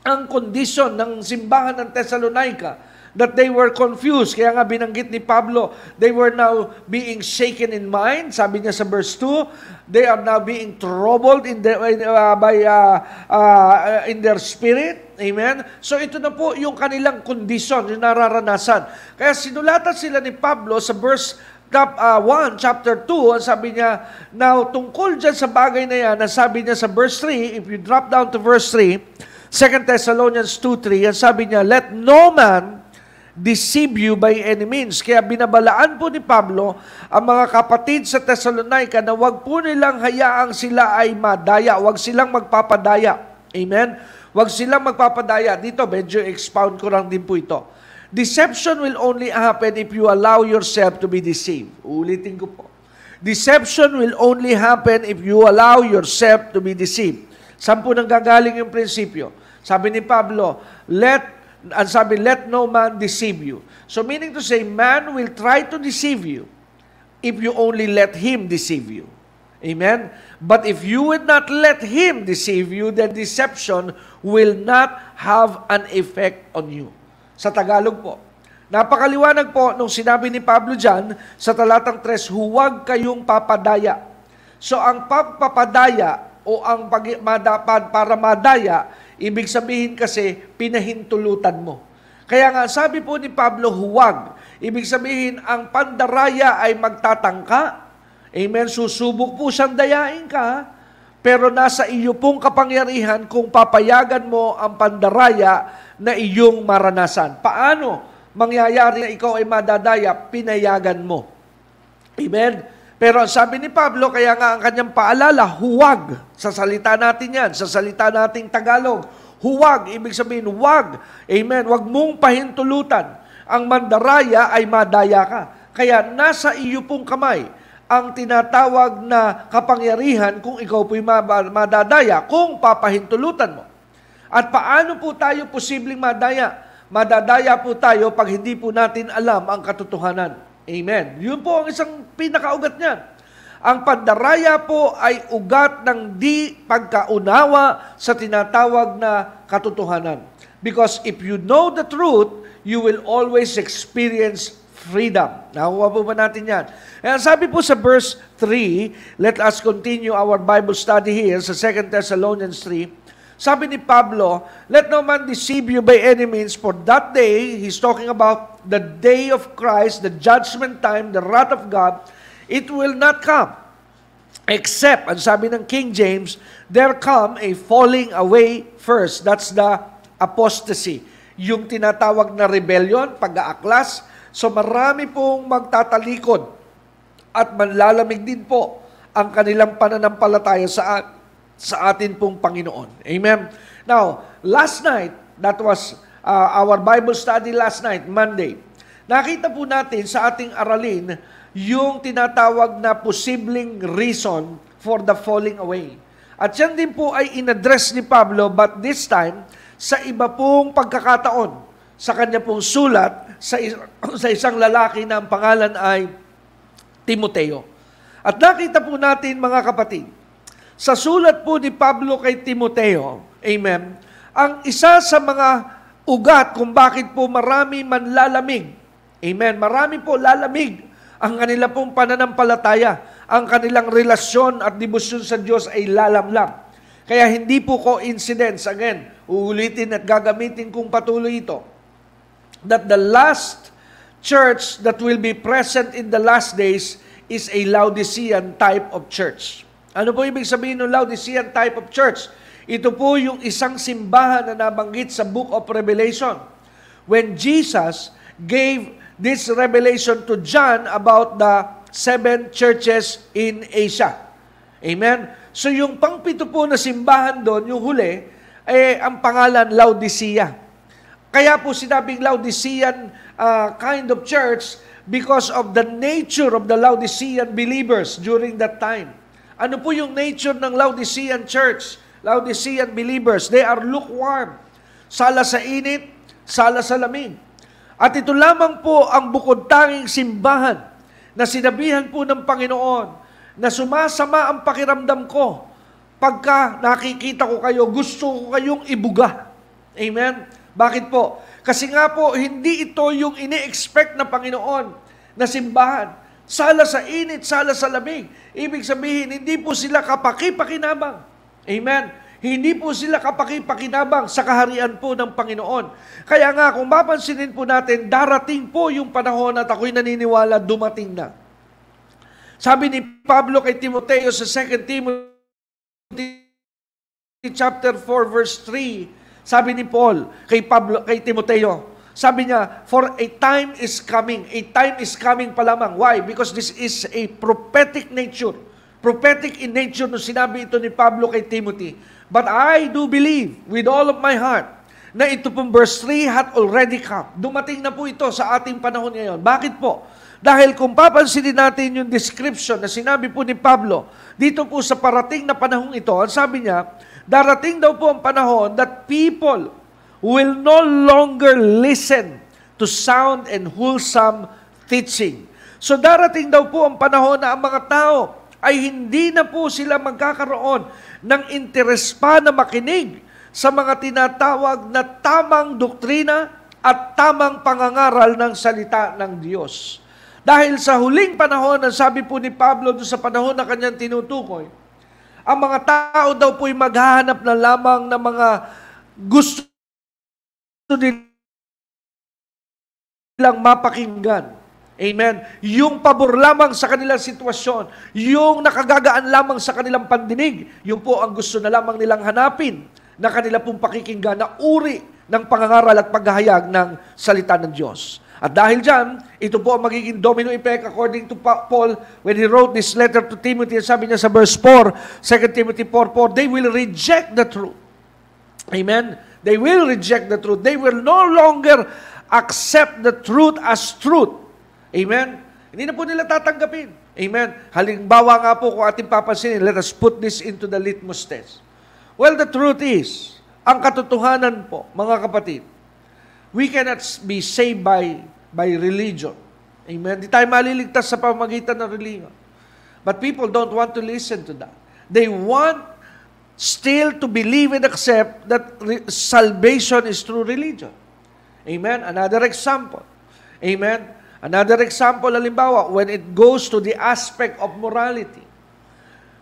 ang kondisyon ng simbahan ng Thessalonica, that they were confused. Kaya nga binanggit ni Pablo, they were now being shaken in mind. Sabi niya sa verse 2, they are now being troubled in their, uh, by, uh, uh, in their spirit. Amen? So ito na po yung kanilang condition, yung nararanasan. Kaya sinulatan sila ni Pablo sa verse chap, uh, 1, chapter 2, sabi niya, now tungkol dyan sa bagay na yan, sabi niya sa verse 3, if you drop down to verse 3, 2 Thessalonians 2.3, ang sabi niya, Let no man deceive you by any means. Kaya binabalaan po ni Pablo ang mga kapatid sa Thessalonica na wag po nilang hayaang sila ay madaya. Wag silang magpapadaya. Amen? Wag silang magpapadaya. Dito, medyo expound ko lang din po ito. Deception will only happen if you allow yourself to be deceived. Ulitin ko po. Deception will only happen if you allow yourself to be deceived. Saan po nanggagaling yung prinsipyo? Sabi ni Pablo, let ang sabi, let no man deceive you. So meaning to say, man will try to deceive you if you only let him deceive you. Amen? But if you would not let him deceive you, the deception will not have an effect on you. Sa Tagalog po. Napakaliwanag po nung sinabi ni Pablo dyan sa talatang 3, huwag kayong papadaya. So ang pagpapadaya o ang pag, madapad para madaya Ibig sabihin kasi, pinahintulutan mo. Kaya nga, sabi po ni Pablo, huwag. Ibig sabihin, ang pandaraya ay magtatangka. Amen? Susubok po siyang dayain ka. Pero nasa iyo pong kapangyarihan kung papayagan mo ang pandaraya na iyong maranasan. Paano mangyayari na ikaw ay madadaya? Pinayagan mo. Amen? Pero ang sabi ni Pablo, kaya nga ang kanyang paalala, huwag. Sa salita natin yan, sa salita nating Tagalog, huwag. Ibig sabihin, huwag. Amen. Huwag mong pahintulutan. Ang mandaraya ay madaya ka. Kaya nasa iyo pong kamay ang tinatawag na kapangyarihan kung ikaw po'y madadaya, kung papahintulutan mo. At paano po tayo posibleng madaya? Madadaya po tayo pag hindi po natin alam ang katotohanan. Amen. Yun po ang isang pinakaugat niya. Ang pandaraya po ay ugat ng di pagkaunawa sa tinatawag na katotohanan. Because if you know the truth, you will always experience freedom. Nakuha po ba natin yan? And sabi po sa verse 3, let us continue our Bible study here sa 2 Thessalonians 3. Sabi ni Pablo, let no man deceive you by any means, for that day, he's talking about the day of Christ, the judgment time, the wrath of God, it will not come. Except, ang sabi ng King James, there come a falling away first. That's the apostasy. Yung tinatawag na rebellion, pag-aaklas. So marami pong magtatalikod at manlalamig din po ang kanilang pananampalataya sa sa atin pong Panginoon. Amen. Now, last night, that was uh, our Bible study last night, Monday. Nakita po natin sa ating aralin yung tinatawag na posibleng reason for the falling away. At yan din po ay inaddress ni Pablo but this time sa iba pong pagkakataon sa kanya pong sulat sa, is- sa isang lalaki na ang pangalan ay Timoteo. At nakita po natin mga kapatid, sa sulat po ni Pablo kay Timoteo, amen, ang isa sa mga ugat kung bakit po marami man lalamig, amen, marami po lalamig ang kanila pong pananampalataya, ang kanilang relasyon at debosyon sa Diyos ay lalamlam. Kaya hindi po ko incidents, again, uulitin at gagamitin kung patuloy ito, that the last church that will be present in the last days is a Laodicean type of church. Ano po ibig sabihin ng Laodicean type of church? Ito po yung isang simbahan na nabanggit sa Book of Revelation. When Jesus gave this revelation to John about the seven churches in Asia. Amen? So yung pangpito po na simbahan doon, yung huli, eh, ang pangalan Laodicea. Kaya po sinabing Laodicean uh, kind of church because of the nature of the Laodicean believers during that time. Ano po yung nature ng Laodicean Church? Laodicean believers, they are lukewarm. Sala sa init, sala sa lamig. At ito lamang po ang bukod tanging simbahan na sinabihan po ng Panginoon na sumasama ang pakiramdam ko pagka nakikita ko kayo, gusto ko kayong ibuga. Amen? Bakit po? Kasi nga po, hindi ito yung ini-expect na Panginoon na simbahan. Sala sa init, sala sa lamig. Ibig sabihin, hindi po sila kapaki-pakinabang. Amen. Hindi po sila kapaki-pakinabang sa kaharian po ng Panginoon. Kaya nga, kung mapansinin po natin, darating po yung panahon at ako'y naniniwala, dumating na. Sabi ni Pablo kay Timoteo sa 2 Timothy chapter 4 verse 3, sabi ni Paul kay Pablo kay Timoteo, sabi niya, for a time is coming. A time is coming pa lamang. Why? Because this is a prophetic nature. Prophetic in nature nung sinabi ito ni Pablo kay Timothy. But I do believe with all of my heart na ito pong verse 3 had already come. Dumating na po ito sa ating panahon ngayon. Bakit po? Dahil kung papansinin natin yung description na sinabi po ni Pablo, dito po sa parating na panahon ito, ang sabi niya, darating daw po ang panahon that people will no longer listen to sound and wholesome teaching. So darating daw po ang panahon na ang mga tao ay hindi na po sila magkakaroon ng interes pa na makinig sa mga tinatawag na tamang doktrina at tamang pangangaral ng salita ng Diyos. Dahil sa huling panahon, ang sabi po ni Pablo doon sa panahon na kanyang tinutukoy, ang mga tao daw po'y maghahanap na lamang ng mga gusto nilang mapakinggan. Amen. Yung pabor lamang sa kanilang sitwasyon, yung nakagagaan lamang sa kanilang pandinig, yun po ang gusto na lamang nilang hanapin na kanila pong pakikinggan na uri ng pangangaral at paghahayag ng salita ng Diyos. At dahil dyan, ito po ang magiging domino effect according to Paul when he wrote this letter to Timothy. Sabi niya sa verse 4, 2 Timothy 4.4, They will reject the truth. Amen? They will reject the truth. They will no longer accept the truth as truth. Amen? Hindi na po nila tatanggapin. Amen? Halimbawa nga po kung ating papansinin, let us put this into the litmus test. Well, the truth is, ang katotohanan po, mga kapatid, we cannot be saved by by religion. Amen? Di tayo maliligtas sa pamagitan ng religion. But people don't want to listen to that. They want still to believe and accept that salvation is through religion. Amen? Another example. Amen? Another example, halimbawa, when it goes to the aspect of morality,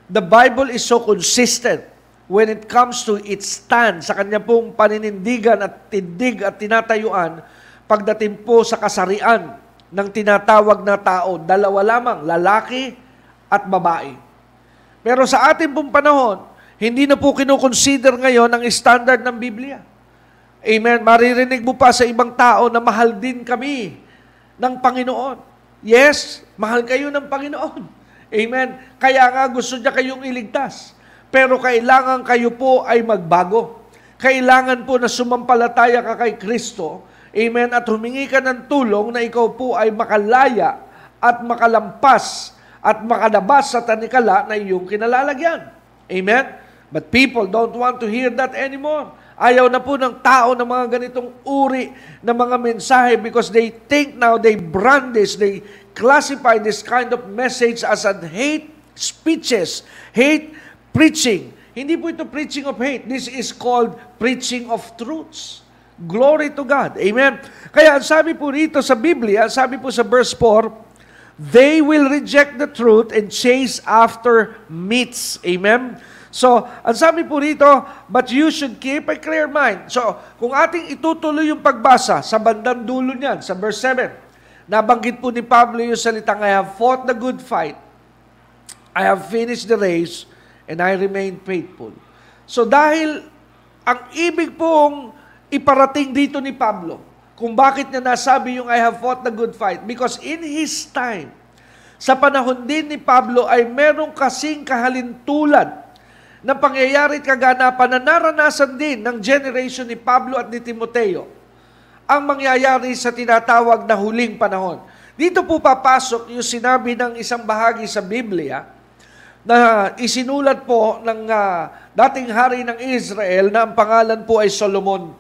the Bible is so consistent when it comes to its stand sa kanya pong paninindigan at tindig at tinatayuan pagdating po sa kasarian ng tinatawag na tao, dalawa lamang, lalaki at babae. Pero sa ating pong panahon, hindi na po kinoconsider ngayon ang standard ng Biblia. Amen. Maririnig mo pa sa ibang tao na mahal din kami ng Panginoon. Yes, mahal kayo ng Panginoon. Amen. Kaya nga gusto niya kayong iligtas. Pero kailangan kayo po ay magbago. Kailangan po na sumampalataya ka kay Kristo. Amen. At humingi ka ng tulong na ikaw po ay makalaya at makalampas at makalabas sa tanikala na iyong kinalalagyan. Amen. But people don't want to hear that anymore. Ayaw na po ng tao ng mga ganitong uri ng mga mensahe because they think now, they brand this, they classify this kind of message as a hate speeches, hate preaching. Hindi po ito preaching of hate. This is called preaching of truths. Glory to God. Amen. Kaya ang sabi po rito sa Biblia, sabi po sa verse 4, They will reject the truth and chase after myths. Amen. So, ang sabi po rito, but you should keep a clear mind. So, kung ating itutuloy yung pagbasa sa bandang dulo niyan, sa verse 7, nabanggit po ni Pablo yung salitang, I have fought the good fight, I have finished the race, and I remain faithful. So, dahil ang ibig pong iparating dito ni Pablo, kung bakit niya nasabi yung I have fought the good fight, because in his time, sa panahon din ni Pablo ay merong kasing kahalintulad ng pangyayari at kaganapan na naranasan din ng generation ni Pablo at ni Timoteo ang mangyayari sa tinatawag na huling panahon. Dito po papasok yung sinabi ng isang bahagi sa Biblia na isinulat po ng uh, dating hari ng Israel na ang pangalan po ay Solomon.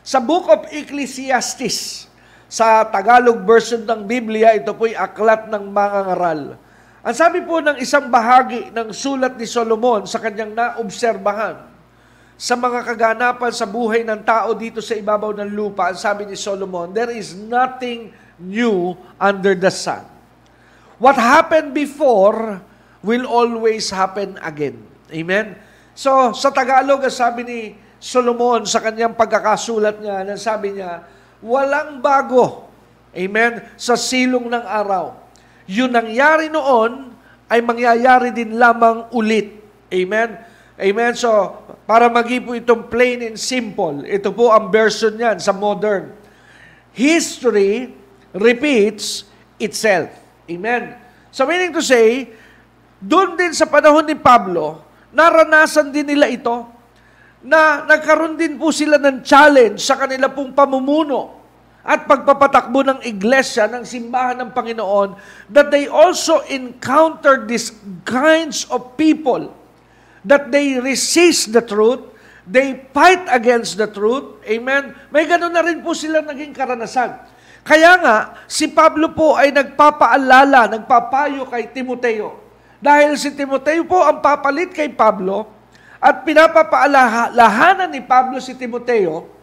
Sa Book of Ecclesiastes, sa Tagalog version ng Biblia, ito po ay aklat ng mga ngaral. Ang sabi po ng isang bahagi ng sulat ni Solomon sa kanyang naobserbahan sa mga kaganapan sa buhay ng tao dito sa ibabaw ng lupa, ang sabi ni Solomon, there is nothing new under the sun. What happened before will always happen again. Amen? So, sa Tagalog, ang sabi ni Solomon sa kanyang pagkakasulat niya, ang sabi niya, walang bago. Amen? Sa silong ng araw. Yung nangyari noon ay mangyayari din lamang ulit. Amen? Amen? So, para maging po itong plain and simple, ito po ang version niyan sa modern. History repeats itself. Amen? So, meaning to say, doon din sa panahon ni Pablo, naranasan din nila ito na nagkaroon din po sila ng challenge sa kanila pong pamumuno at pagpapatakbo ng iglesia, ng simbahan ng Panginoon, that they also encounter these kinds of people that they resist the truth, they fight against the truth. Amen? May ganun na rin po sila naging karanasan. Kaya nga, si Pablo po ay nagpapaalala, nagpapayo kay Timoteo. Dahil si Timoteo po ang papalit kay Pablo at pinapapaalahanan ni Pablo si Timoteo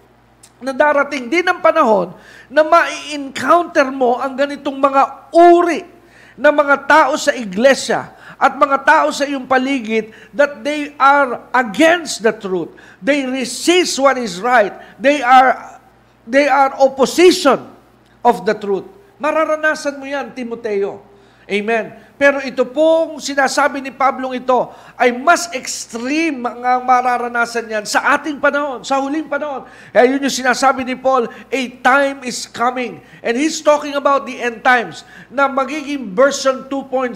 na darating din ang panahon na mai-encounter mo ang ganitong mga uri na mga tao sa iglesia at mga tao sa iyong paligid that they are against the truth. They resist what is right. They are they are opposition of the truth. Mararanasan mo 'yan, Timoteo. Amen. Pero ito pong sinasabi ni Pablo ito ay mas extreme ang mararanasan niyan sa ating panahon, sa huling panahon. Kaya yun yung sinasabi ni Paul, a time is coming. And he's talking about the end times na magiging version 2.0.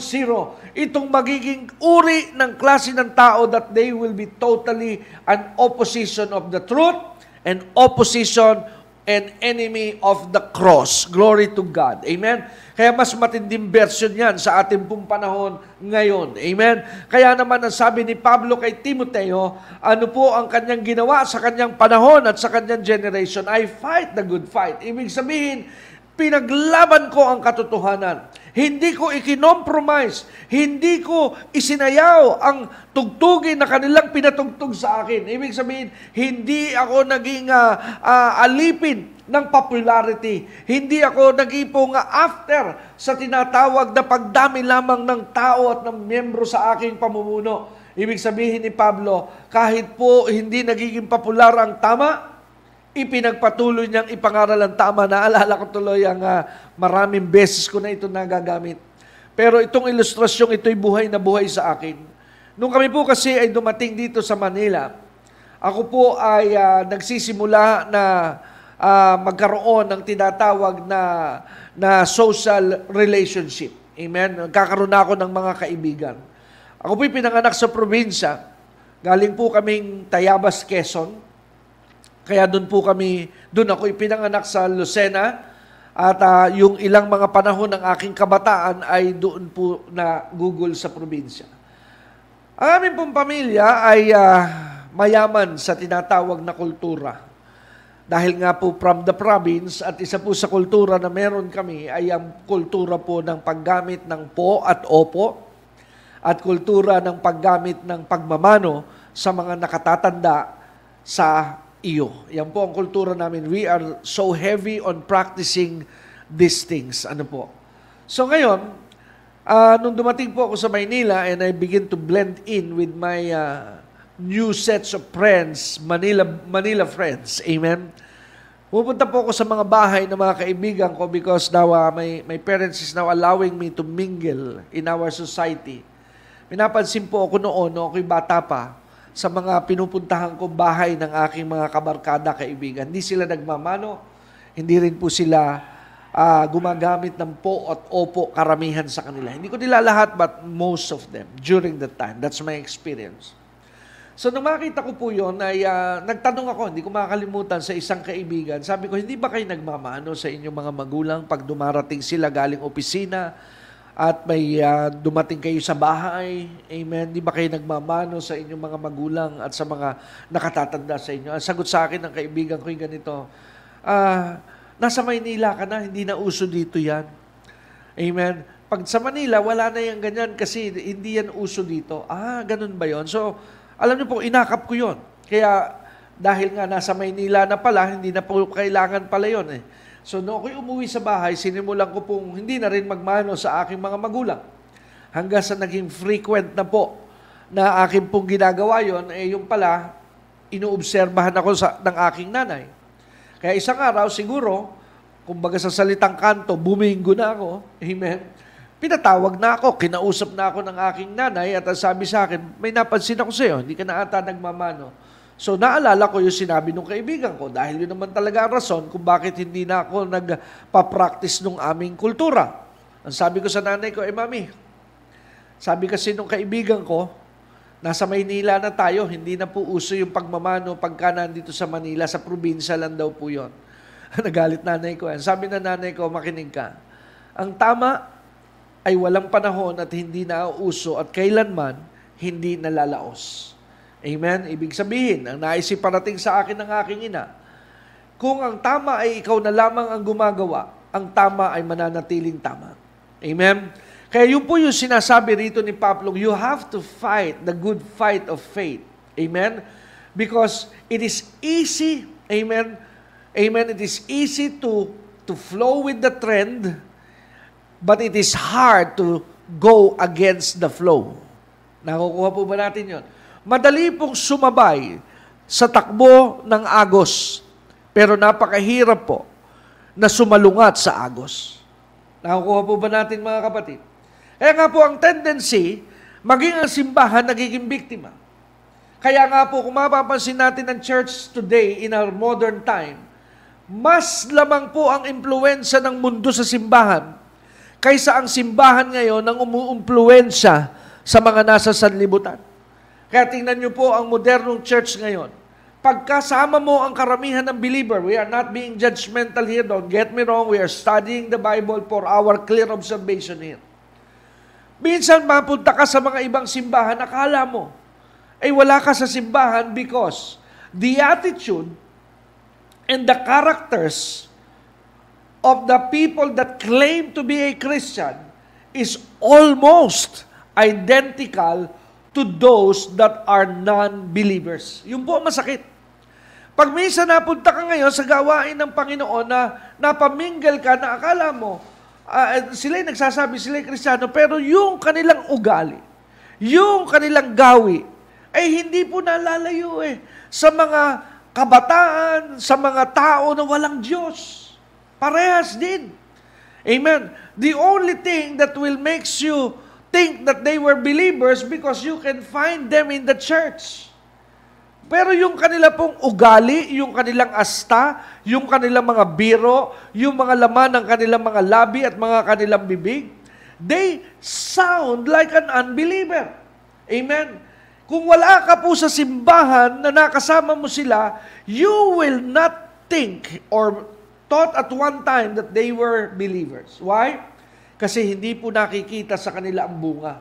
Itong magiging uri ng klase ng tao that they will be totally an opposition of the truth and opposition an enemy of the cross. Glory to God. Amen? Kaya mas matinding version yan sa ating pong panahon ngayon. Amen? Kaya naman ang sabi ni Pablo kay Timoteo, ano po ang kanyang ginawa sa kanyang panahon at sa kanyang generation? I fight the good fight. Ibig sabihin, pinaglaban ko ang katotohanan. Hindi ko ikinompromise. Hindi ko isinayaw ang tugtugin na kanilang pinatugtog sa akin. Ibig sabihin, hindi ako naging uh, uh, alipin ng popularity. Hindi ako nagipong after sa tinatawag na pagdami lamang ng tao at ng miyembro sa aking pamumuno. Ibig sabihin ni Pablo, kahit po hindi nagiging popular ang tama, ipinagpatuloy niyang ipangaral ang tama. Naalala ko tuloy ang uh, maraming beses ko na ito nagagamit. Pero itong ilustrasyong ito'y buhay na buhay sa akin. Nung kami po kasi ay dumating dito sa Manila, ako po ay uh, nagsisimula na uh, magkaroon ng tinatawag na na social relationship. Amen. Nagkakaroon na ako ng mga kaibigan. Ako po'y pinanganak sa probinsya. Galing po kaming Tayabas, Quezon. Kaya doon po kami, doon ako ipinanganak sa Lucena at uh, yung ilang mga panahon ng aking kabataan ay doon po na Google sa probinsya. Ang aming pong pamilya ay uh, mayaman sa tinatawag na kultura. Dahil nga po from the province at isa po sa kultura na meron kami ay ang kultura po ng paggamit ng po at opo at kultura ng paggamit ng pagmamano sa mga nakatatanda sa iyo. Yan po ang kultura namin. We are so heavy on practicing these things. Ano po? So ngayon, uh, nung dumating po ako sa Maynila and I begin to blend in with my uh, new sets of friends, Manila, Manila friends. Amen? Pupunta po ako sa mga bahay ng mga kaibigan ko because now uh, my, my parents is now allowing me to mingle in our society. Pinapansin po ako noon, no, ako'y bata pa, sa mga pinupuntahan kong bahay ng aking mga kabarkada, kaibigan. Hindi sila nagmamano, hindi rin po sila uh, gumagamit ng po at opo karamihan sa kanila. Hindi ko nila lahat but most of them during that time. That's my experience. So nung makita ko po yun, ay uh, nagtanong ako, hindi ko makakalimutan sa isang kaibigan. Sabi ko, hindi ba kayo nagmamano sa inyong mga magulang pag dumarating sila galing opisina, at may uh, dumating kayo sa bahay. Amen. Di ba kayo nagmamano sa inyong mga magulang at sa mga nakatatanda sa inyo? Ang sagot sa akin ng kaibigan ko yung ganito, ah, nasa Maynila ka na, hindi na uso dito yan. Amen. Pag sa Manila, wala na yung ganyan kasi hindi yan uso dito. Ah, ganun ba yon? So, alam niyo po, inakap ko yon. Kaya dahil nga nasa Maynila na pala, hindi na po kailangan pala yon eh. So noong ako'y umuwi sa bahay, sinimulan ko pong hindi na rin magmano sa aking mga magulang. Hanggang sa naging frequent na po na aking pong ginagawa yon eh yung pala, inoobserbahan ako sa, ng aking nanay. Kaya isang araw siguro, kumbaga sa salitang kanto, buminggo na ako. Amen. Pinatawag na ako, kinausap na ako ng aking nanay at ang sabi sa akin, may napansin ako sa iyo, hindi ka na ata nagmamano So naalala ko yung sinabi ng kaibigan ko dahil yun naman talaga ang rason kung bakit hindi na ako nagpa-practice ng aming kultura. Ang sabi ko sa nanay ko, eh mami, sabi kasi nung kaibigan ko, nasa Maynila na tayo, hindi na po uso yung pagmamano pagka nandito sa Manila, sa probinsya lang daw po yun. Nagalit nanay ko. Ang sabi na nanay ko, makinig ka. Ang tama ay walang panahon at hindi na uso at kailanman hindi nalalaos. Amen? Ibig sabihin, ang naisip parating sa akin ng aking ina, kung ang tama ay ikaw na lamang ang gumagawa, ang tama ay mananatiling tama. Amen? Kaya yun po yung sinasabi rito ni Pablo, you have to fight the good fight of faith. Amen? Because it is easy, amen? Amen, it is easy to to flow with the trend, but it is hard to go against the flow. Nakukuha po ba natin yon? madali pong sumabay sa takbo ng agos. Pero napakahirap po na sumalungat sa agos. Nakukuha po ba natin mga kapatid? Kaya nga po ang tendency, maging ang simbahan nagiging biktima. Kaya nga po kung mapapansin natin ang church today in our modern time, mas lamang po ang impluensya ng mundo sa simbahan kaysa ang simbahan ngayon ang umuumpluensya sa mga nasa sanlibutan. Kaya tingnan nyo po ang modernong church ngayon. Pagkasama mo ang karamihan ng believer, we are not being judgmental here, don't get me wrong, we are studying the Bible for our clear observation here. Minsan mapunta ka sa mga ibang simbahan, akala mo, ay wala ka sa simbahan because the attitude and the characters of the people that claim to be a Christian is almost identical to those that are non-believers. Yung po masakit. Pag minsan napunta ka ngayon sa gawain ng Panginoon na napaminggal ka na akala mo, uh, sila'y nagsasabi sila'y kristyano, pero yung kanilang ugali, yung kanilang gawi, ay hindi po nalalayo eh sa mga kabataan, sa mga tao na walang Diyos. Parehas din. Amen. The only thing that will makes you think that they were believers because you can find them in the church. Pero yung kanila pong ugali, yung kanilang asta, yung kanilang mga biro, yung mga laman ng kanilang mga labi at mga kanilang bibig, they sound like an unbeliever. Amen? Kung wala ka po sa simbahan na nakasama mo sila, you will not think or thought at one time that they were believers. Why? Kasi hindi po nakikita sa kanila ang bunga.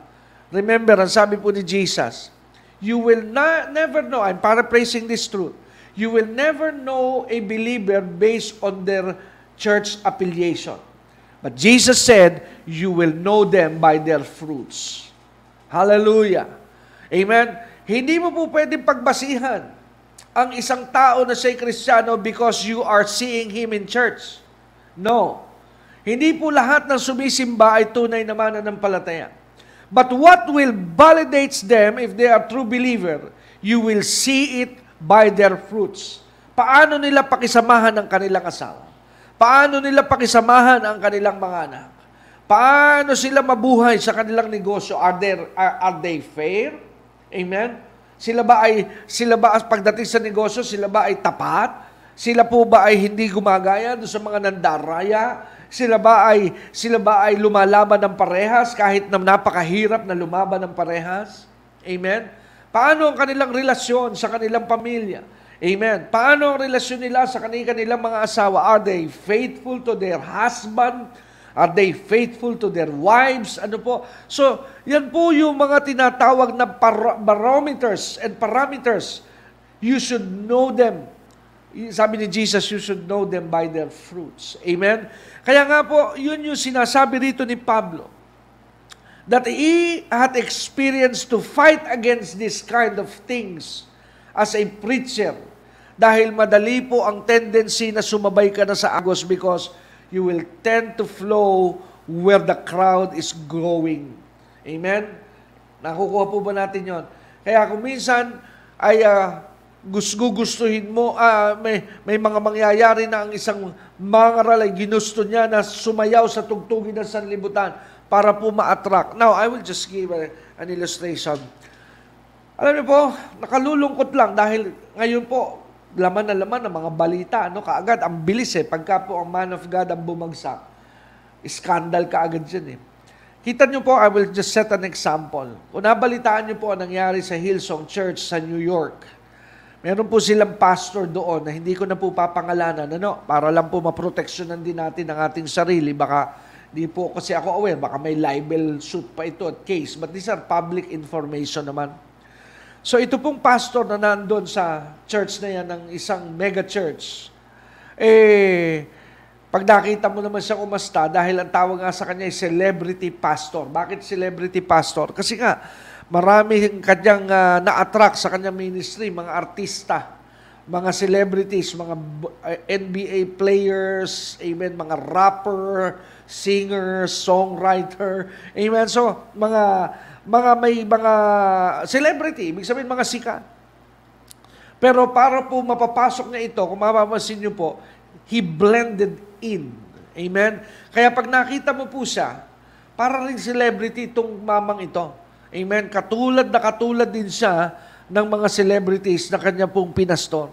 Remember, ang sabi po ni Jesus, you will not, never know, I'm paraphrasing this truth, you will never know a believer based on their church affiliation. But Jesus said, you will know them by their fruits. Hallelujah. Amen? Hindi mo po pwedeng pagbasihan ang isang tao na siya'y Kristiyano because you are seeing him in church. No. Hindi po lahat ng sumisimba ay tunay na mananampalataya. But what will validates them if they are true believer, you will see it by their fruits. Paano nila pakisamahan ang kanilang asawa? Paano nila pakisamahan ang kanilang mga anak? Paano sila mabuhay sa kanilang negosyo? Are they, are, are they fair? Amen? Sila ba ay sila ba pagdating sa negosyo, sila ba ay tapat? Sila po ba ay hindi gumagaya do sa mga nandaraya? Sila ba ay sila ba ay lumalaban ng parehas kahit na napakahirap na lumaban ng parehas? Amen. Paano ang kanilang relasyon sa kanilang pamilya? Amen. Paano ang relasyon nila sa kanilang mga asawa? Are they faithful to their husband? Are they faithful to their wives? Ano po? So, yan po yung mga tinatawag na barometers and parameters. You should know them sabi ni Jesus, you should know them by their fruits. Amen? Kaya nga po, yun yung sinasabi rito ni Pablo. That he had experience to fight against this kind of things as a preacher. Dahil madali po ang tendency na sumabay ka na sa agos because you will tend to flow where the crowd is growing. Amen? Nakukuha po ba natin yon? Kaya kung minsan ay uh, gusto-gustuhin mo, ah, may, may mga mangyayari na ang isang mangaral ay ginusto niya na sumayaw sa tugtugin ng sanlibutan para po ma-attract. Now, I will just give a, an illustration. Alam niyo po, nakalulungkot lang dahil ngayon po, laman na laman ng mga balita, ano, kaagad, ang bilis eh, pagka po ang man of God ang bumagsak. Scandal kaagad dyan eh. Kita niyo po, I will just set an example. Kung nabalitaan nyo po ang nangyari sa Hillsong Church sa New York, Meron po silang pastor doon na hindi ko na po papangalanan, ano, para lang po maproteksyonan din natin ang ating sarili. Baka, di po kasi ako aware, baka may libel suit pa ito at case. But these are public information naman. So ito pong pastor na nandun sa church na yan ng isang mega church, eh, pag nakita mo naman siya umasta, dahil ang tawag nga sa kanya ay celebrity pastor. Bakit celebrity pastor? Kasi nga, maraming kanyang uh, na-attract sa kanyang ministry, mga artista, mga celebrities, mga eh, NBA players, amen, mga rapper, singer, songwriter, amen. So, mga mga may mga celebrity, ibig sabihin mga sikat. Pero para po mapapasok niya ito, kung mapapansin niyo po, he blended in. Amen? Kaya pag nakita mo po siya, para rin celebrity itong mamang ito. Amen. Katulad na katulad din siya ng mga celebrities na kanya pong pinaston.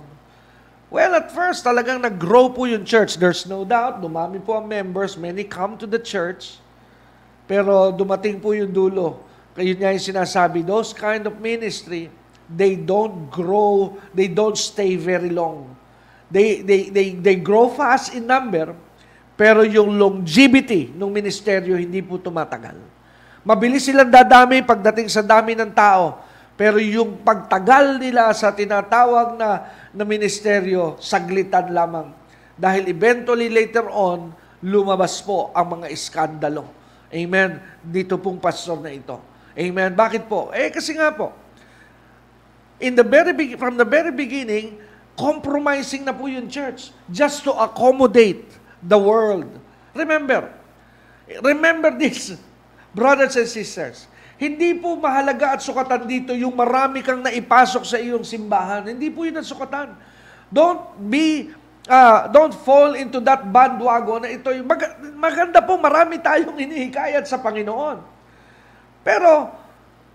Well, at first, talagang nag-grow po yung church. There's no doubt, dumami po ang members. Many come to the church. Pero dumating po yung dulo. Kayo niya yung sinasabi, those kind of ministry, they don't grow, they don't stay very long. They, they, they, they grow fast in number, pero yung longevity ng ministeryo hindi po tumatagal. Mabilis silang dadami pagdating sa dami ng tao. Pero yung pagtagal nila sa tinatawag na, na ministeryo, saglitan lamang. Dahil eventually later on, lumabas po ang mga iskandalo. Amen. Dito pong pastor na ito. Amen. Bakit po? Eh kasi nga po, in the very from the very beginning, compromising na po yung church just to accommodate the world. Remember, remember this, Brothers and sisters, hindi po mahalaga at sukatan dito yung marami kang naipasok sa iyong simbahan. Hindi po yun ang sukatan. Don't be uh, don't fall into that bandwagon na ito. Mag- maganda po, marami tayong inihikayat sa Panginoon. Pero,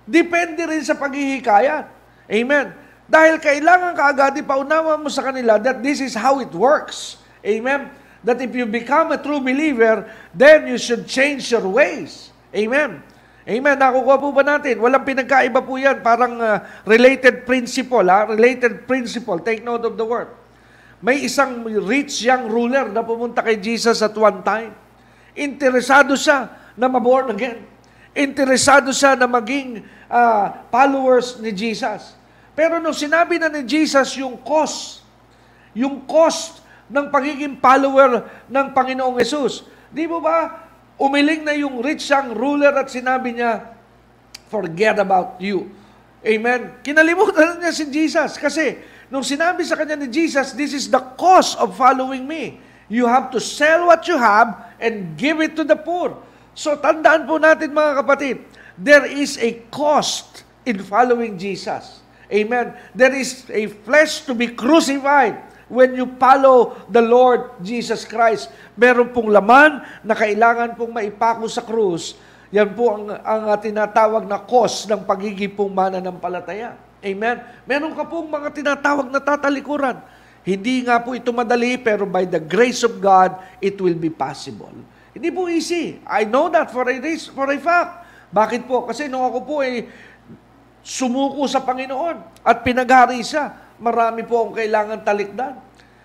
depende rin sa paghihikayat. Amen. Dahil kailangan kaagad ipaunawa mo sa kanila that this is how it works. Amen. That if you become a true believer, then you should change your ways. Amen. Amen. Nakukuha po ba natin? Walang pinagkaiba po yan. Parang uh, related principle. Ha? Related principle. Take note of the word. May isang rich young ruler na pumunta kay Jesus at one time. Interesado siya na maborn again. Interesado siya na maging uh, followers ni Jesus. Pero nung sinabi na ni Jesus yung cost, yung cost ng pagiging follower ng Panginoong Yesus, di mo ba Umiling na yung rich young ruler at sinabi niya, forget about you. Amen. Kinalimutan niya si Jesus kasi nung sinabi sa kanya ni Jesus, this is the cost of following me. You have to sell what you have and give it to the poor. So tandaan po natin mga kapatid, there is a cost in following Jesus. Amen. There is a flesh to be crucified when you follow the Lord Jesus Christ. Meron pong laman na kailangan pong maipako sa krus. Yan po ang, ang ah, tinatawag na cost ng pagiging pong mananampalataya. Amen? Meron ka pong mga tinatawag na tatalikuran. Hindi nga po ito madali, pero by the grace of God, it will be possible. Hindi po easy. I know that for a, reason, for a fact. Bakit po? Kasi nung ako po ay eh, sumuko sa Panginoon at pinaghari siya, Marami po ang kailangan talikdan.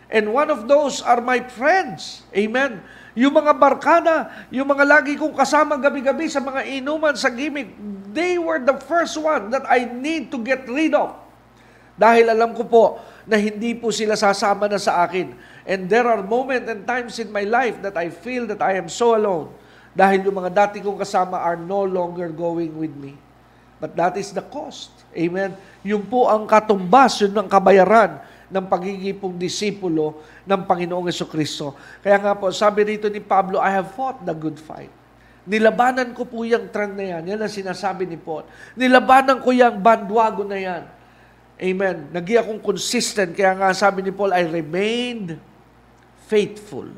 And one of those are my friends. Amen. Yung mga barkada, yung mga lagi kong kasama gabi-gabi sa mga inuman, sa gimmick, they were the first one that I need to get rid of. Dahil alam ko po na hindi po sila sasama na sa akin. And there are moments and times in my life that I feel that I am so alone. Dahil yung mga dati kong kasama are no longer going with me. But that is the cost Amen? Yung po ang katumbas, yun ang kabayaran ng pagiging pong disipulo ng Panginoong Yeso Kristo. Kaya nga po, sabi rito ni Pablo, I have fought the good fight. Nilabanan ko po yung trend na yan. Yan ang sinasabi ni Paul. Nilabanan ko yung bandwago na yan. Amen. Nagi akong consistent. Kaya nga sabi ni Paul, I remained faithful.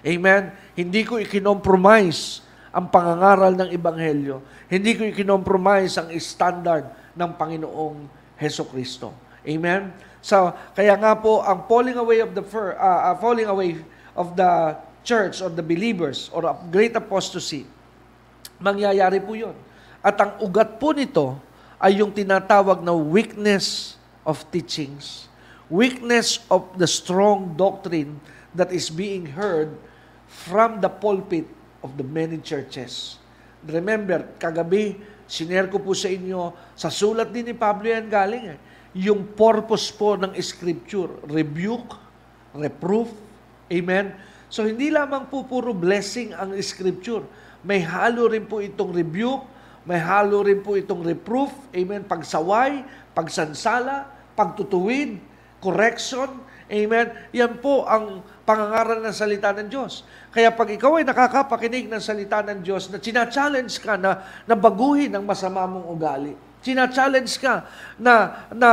Amen. Hindi ko ikinompromise ang pangangaral ng Ebanghelyo. Hindi ko kinompromise ang standard ng Panginoong Heso Kristo. Amen? So, kaya nga po, ang falling away of the fir, uh, uh, falling away of the church or the believers or a great apostasy, mangyayari po yun. At ang ugat po nito ay yung tinatawag na weakness of teachings. Weakness of the strong doctrine that is being heard from the pulpit of the many churches. Remember, kagabi, siner ko po sa inyo, sa sulat din ni Pablo yan galing eh, yung purpose po ng Scripture, rebuke, reproof, amen? So hindi lamang po puro blessing ang Scripture, may halo rin po itong rebuke, may halo rin po itong reproof, amen, pagsaway, pagsansala, pagtutuwid, correction, amen? Yan po ang pangangaral ng salita ng Diyos. Kaya pag ikaw ay nakakapakinig ng salita ng Diyos na china-challenge ka na, na baguhin ang masama mong ugali, china-challenge ka na, na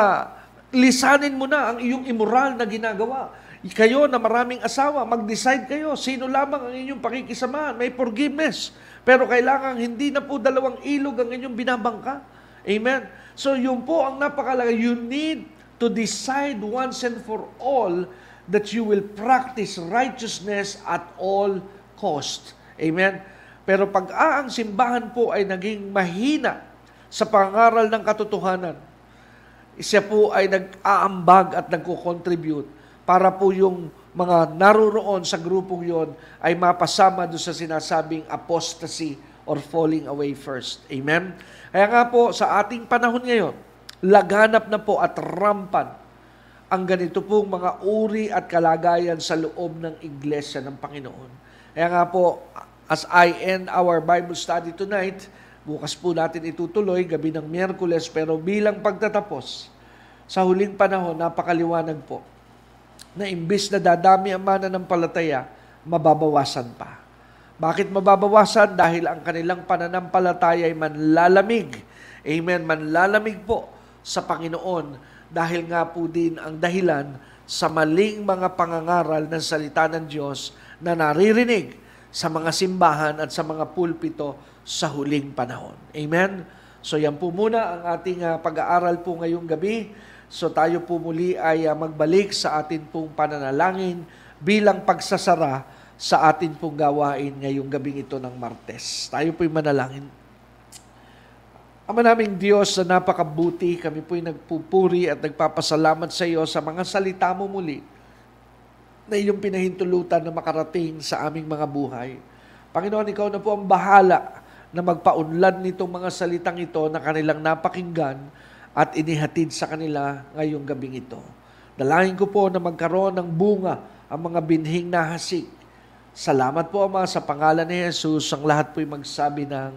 lisanin mo na ang iyong immoral na ginagawa. Kayo na maraming asawa, mag-decide kayo sino lamang ang inyong pakikisamahan. May forgiveness. Pero kailangan hindi na po dalawang ilog ang inyong binabangka. Amen? So yun po ang napakalaga. You need to decide once and for all that you will practice righteousness at all cost. Amen? Pero pag ah, ang simbahan po ay naging mahina sa pangaral ng katotohanan, isa po ay nag-aambag at nagko-contribute para po yung mga naroroon sa grupong yon ay mapasama doon sa sinasabing apostasy or falling away first. Amen? Kaya nga po, sa ating panahon ngayon, laganap na po at rampant ang ganito pong mga uri at kalagayan sa loob ng iglesia ng Panginoon. Kaya nga po, as I end our Bible study tonight, bukas po natin itutuloy, gabi ng Miyerkules, pero bilang pagtatapos, sa huling panahon, napakaliwanag po, na imbis na dadami ang mana ng palataya, mababawasan pa. Bakit mababawasan? Dahil ang kanilang pananampalataya ay manlalamig. Amen, manlalamig po sa Panginoon dahil nga po din ang dahilan sa maling mga pangangaral ng salita ng Diyos na naririnig sa mga simbahan at sa mga pulpito sa huling panahon. Amen? So yan po muna ang ating uh, pag-aaral po ngayong gabi. So tayo po muli ay uh, magbalik sa atin pong pananalangin bilang pagsasara sa atin pong gawain ngayong gabing ito ng Martes. Tayo po'y manalangin. Ama naming Diyos na napakabuti, kami po'y nagpupuri at nagpapasalamat sa iyo sa mga salita mo muli na iyong pinahintulutan na makarating sa aming mga buhay. Panginoon, ikaw na po ang bahala na magpaunlad nitong mga salitang ito na kanilang napakinggan at inihatid sa kanila ngayong gabing ito. Dalahin ko po na magkaroon ng bunga ang mga binhing nahasik. Salamat po, Ama, sa pangalan ni Jesus. Ang lahat po'y magsabi ng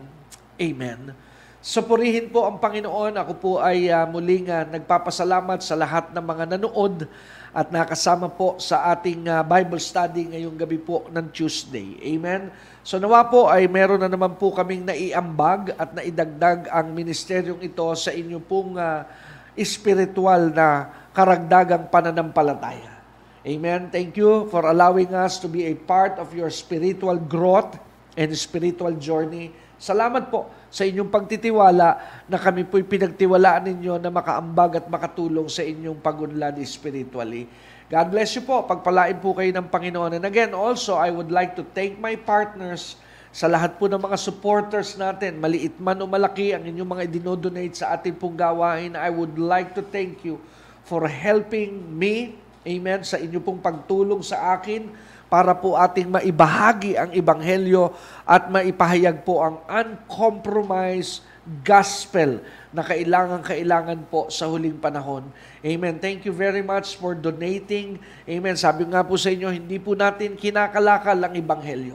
Amen. Sapurihin po ang Panginoon. Ako po ay uh, muling uh, nagpapasalamat sa lahat ng mga nanood at nakasama po sa ating uh, Bible study ngayong gabi po ng Tuesday. Amen. So nawa po ay meron na naman po kaming naiambag at naidagdag ang ministeryong ito sa inyo pong uh, spiritual na karagdagang pananampalataya. Amen. Thank you for allowing us to be a part of your spiritual growth and spiritual journey. Salamat po sa inyong pagtitiwala na kami po'y pinagtiwalaan ninyo na makaambag at makatulong sa inyong pagunlad spiritually. God bless you po. Pagpalain po kayo ng Panginoon. And again, also, I would like to thank my partners sa lahat po ng mga supporters natin, maliit man o malaki, ang inyong mga dinodonate sa ating pong gawain. I would like to thank you for helping me, amen, sa inyong pong pagtulong sa akin para po ating maibahagi ang Ebanghelyo at maipahayag po ang uncompromised gospel na kailangan-kailangan po sa huling panahon. Amen. Thank you very much for donating. Amen. Sabi nga po sa inyo, hindi po natin kinakalakal ang Ebanghelyo.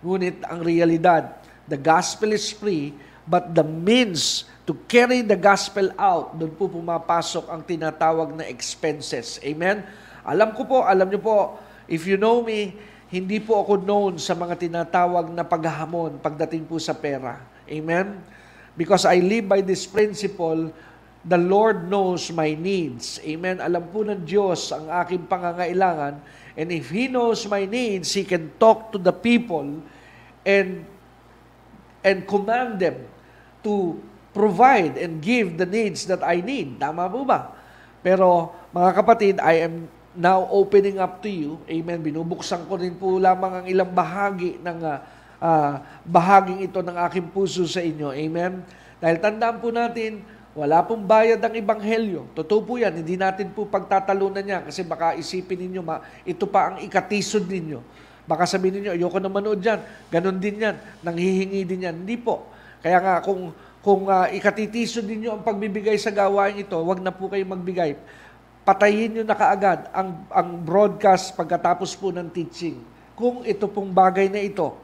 Ngunit ang realidad, the gospel is free, but the means to carry the gospel out, doon po pumapasok ang tinatawag na expenses. Amen? Alam ko po, alam niyo po, If you know me, hindi po ako known sa mga tinatawag na paghahamon pagdating po sa pera. Amen? Because I live by this principle, the Lord knows my needs. Amen? Alam po ng Diyos ang aking pangangailangan. And if He knows my needs, He can talk to the people and and command them to provide and give the needs that I need. Tama po ba? Pero mga kapatid, I am now opening up to you. Amen. Binubuksan ko rin po lamang ang ilang bahagi ng uh, bahaging ito ng aking puso sa inyo. Amen. Dahil tandaan po natin, wala pong bayad ang ebanghelyo. Totoo po yan, hindi natin po pagtatalunan niya kasi baka isipin ninyo, ma, ito pa ang ikatisod ninyo. Baka sabihin ninyo, ayoko na manood yan. Ganon din yan, nanghihingi din yan. Hindi po. Kaya nga kung kung uh, ikatitisod ninyo ang pagbibigay sa gawain ito, wag na po kayo magbigay patayin nyo na kaagad ang, ang broadcast pagkatapos po ng teaching kung ito pong bagay na ito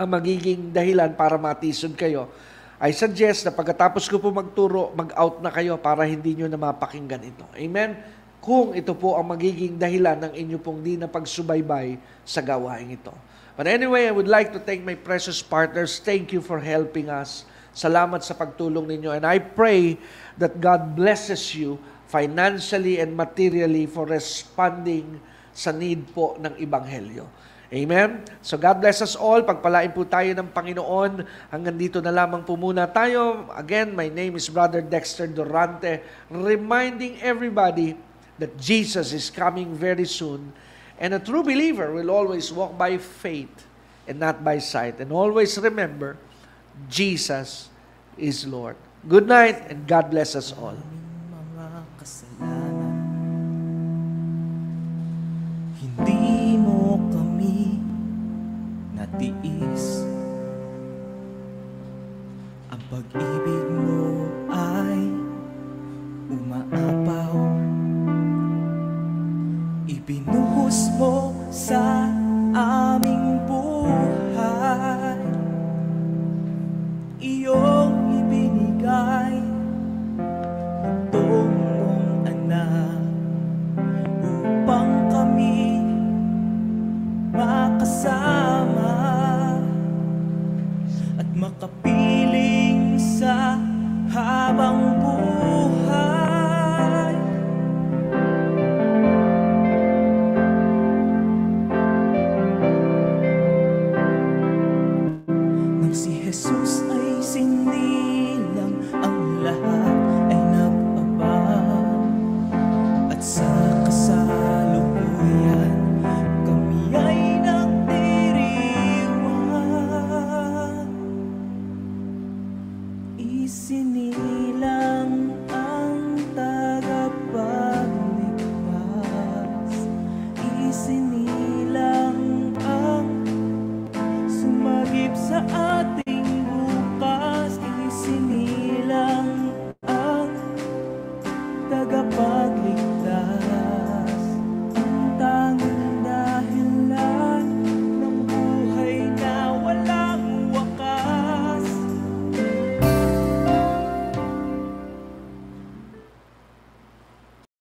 ang magiging dahilan para matisod kayo. I suggest na pagkatapos ko po magturo, mag-out na kayo para hindi nyo na mapakinggan ito. Amen? Kung ito po ang magiging dahilan ng inyo pong di na pagsubaybay sa gawain ito. But anyway, I would like to thank my precious partners. Thank you for helping us. Salamat sa pagtulong ninyo. And I pray that God blesses you financially and materially for responding sa need po ng Ibanghelyo. Amen? So God bless us all. Pagpalain po tayo ng Panginoon. Hanggang dito na lamang po muna tayo. Again, my name is Brother Dexter Durante, reminding everybody that Jesus is coming very soon. And a true believer will always walk by faith and not by sight. And always remember, Jesus is Lord. Good night and God bless us all kasalanan Hindi mo kami natiis Ang pag-ibig mo ay umaapaw Ibinuhos mo sa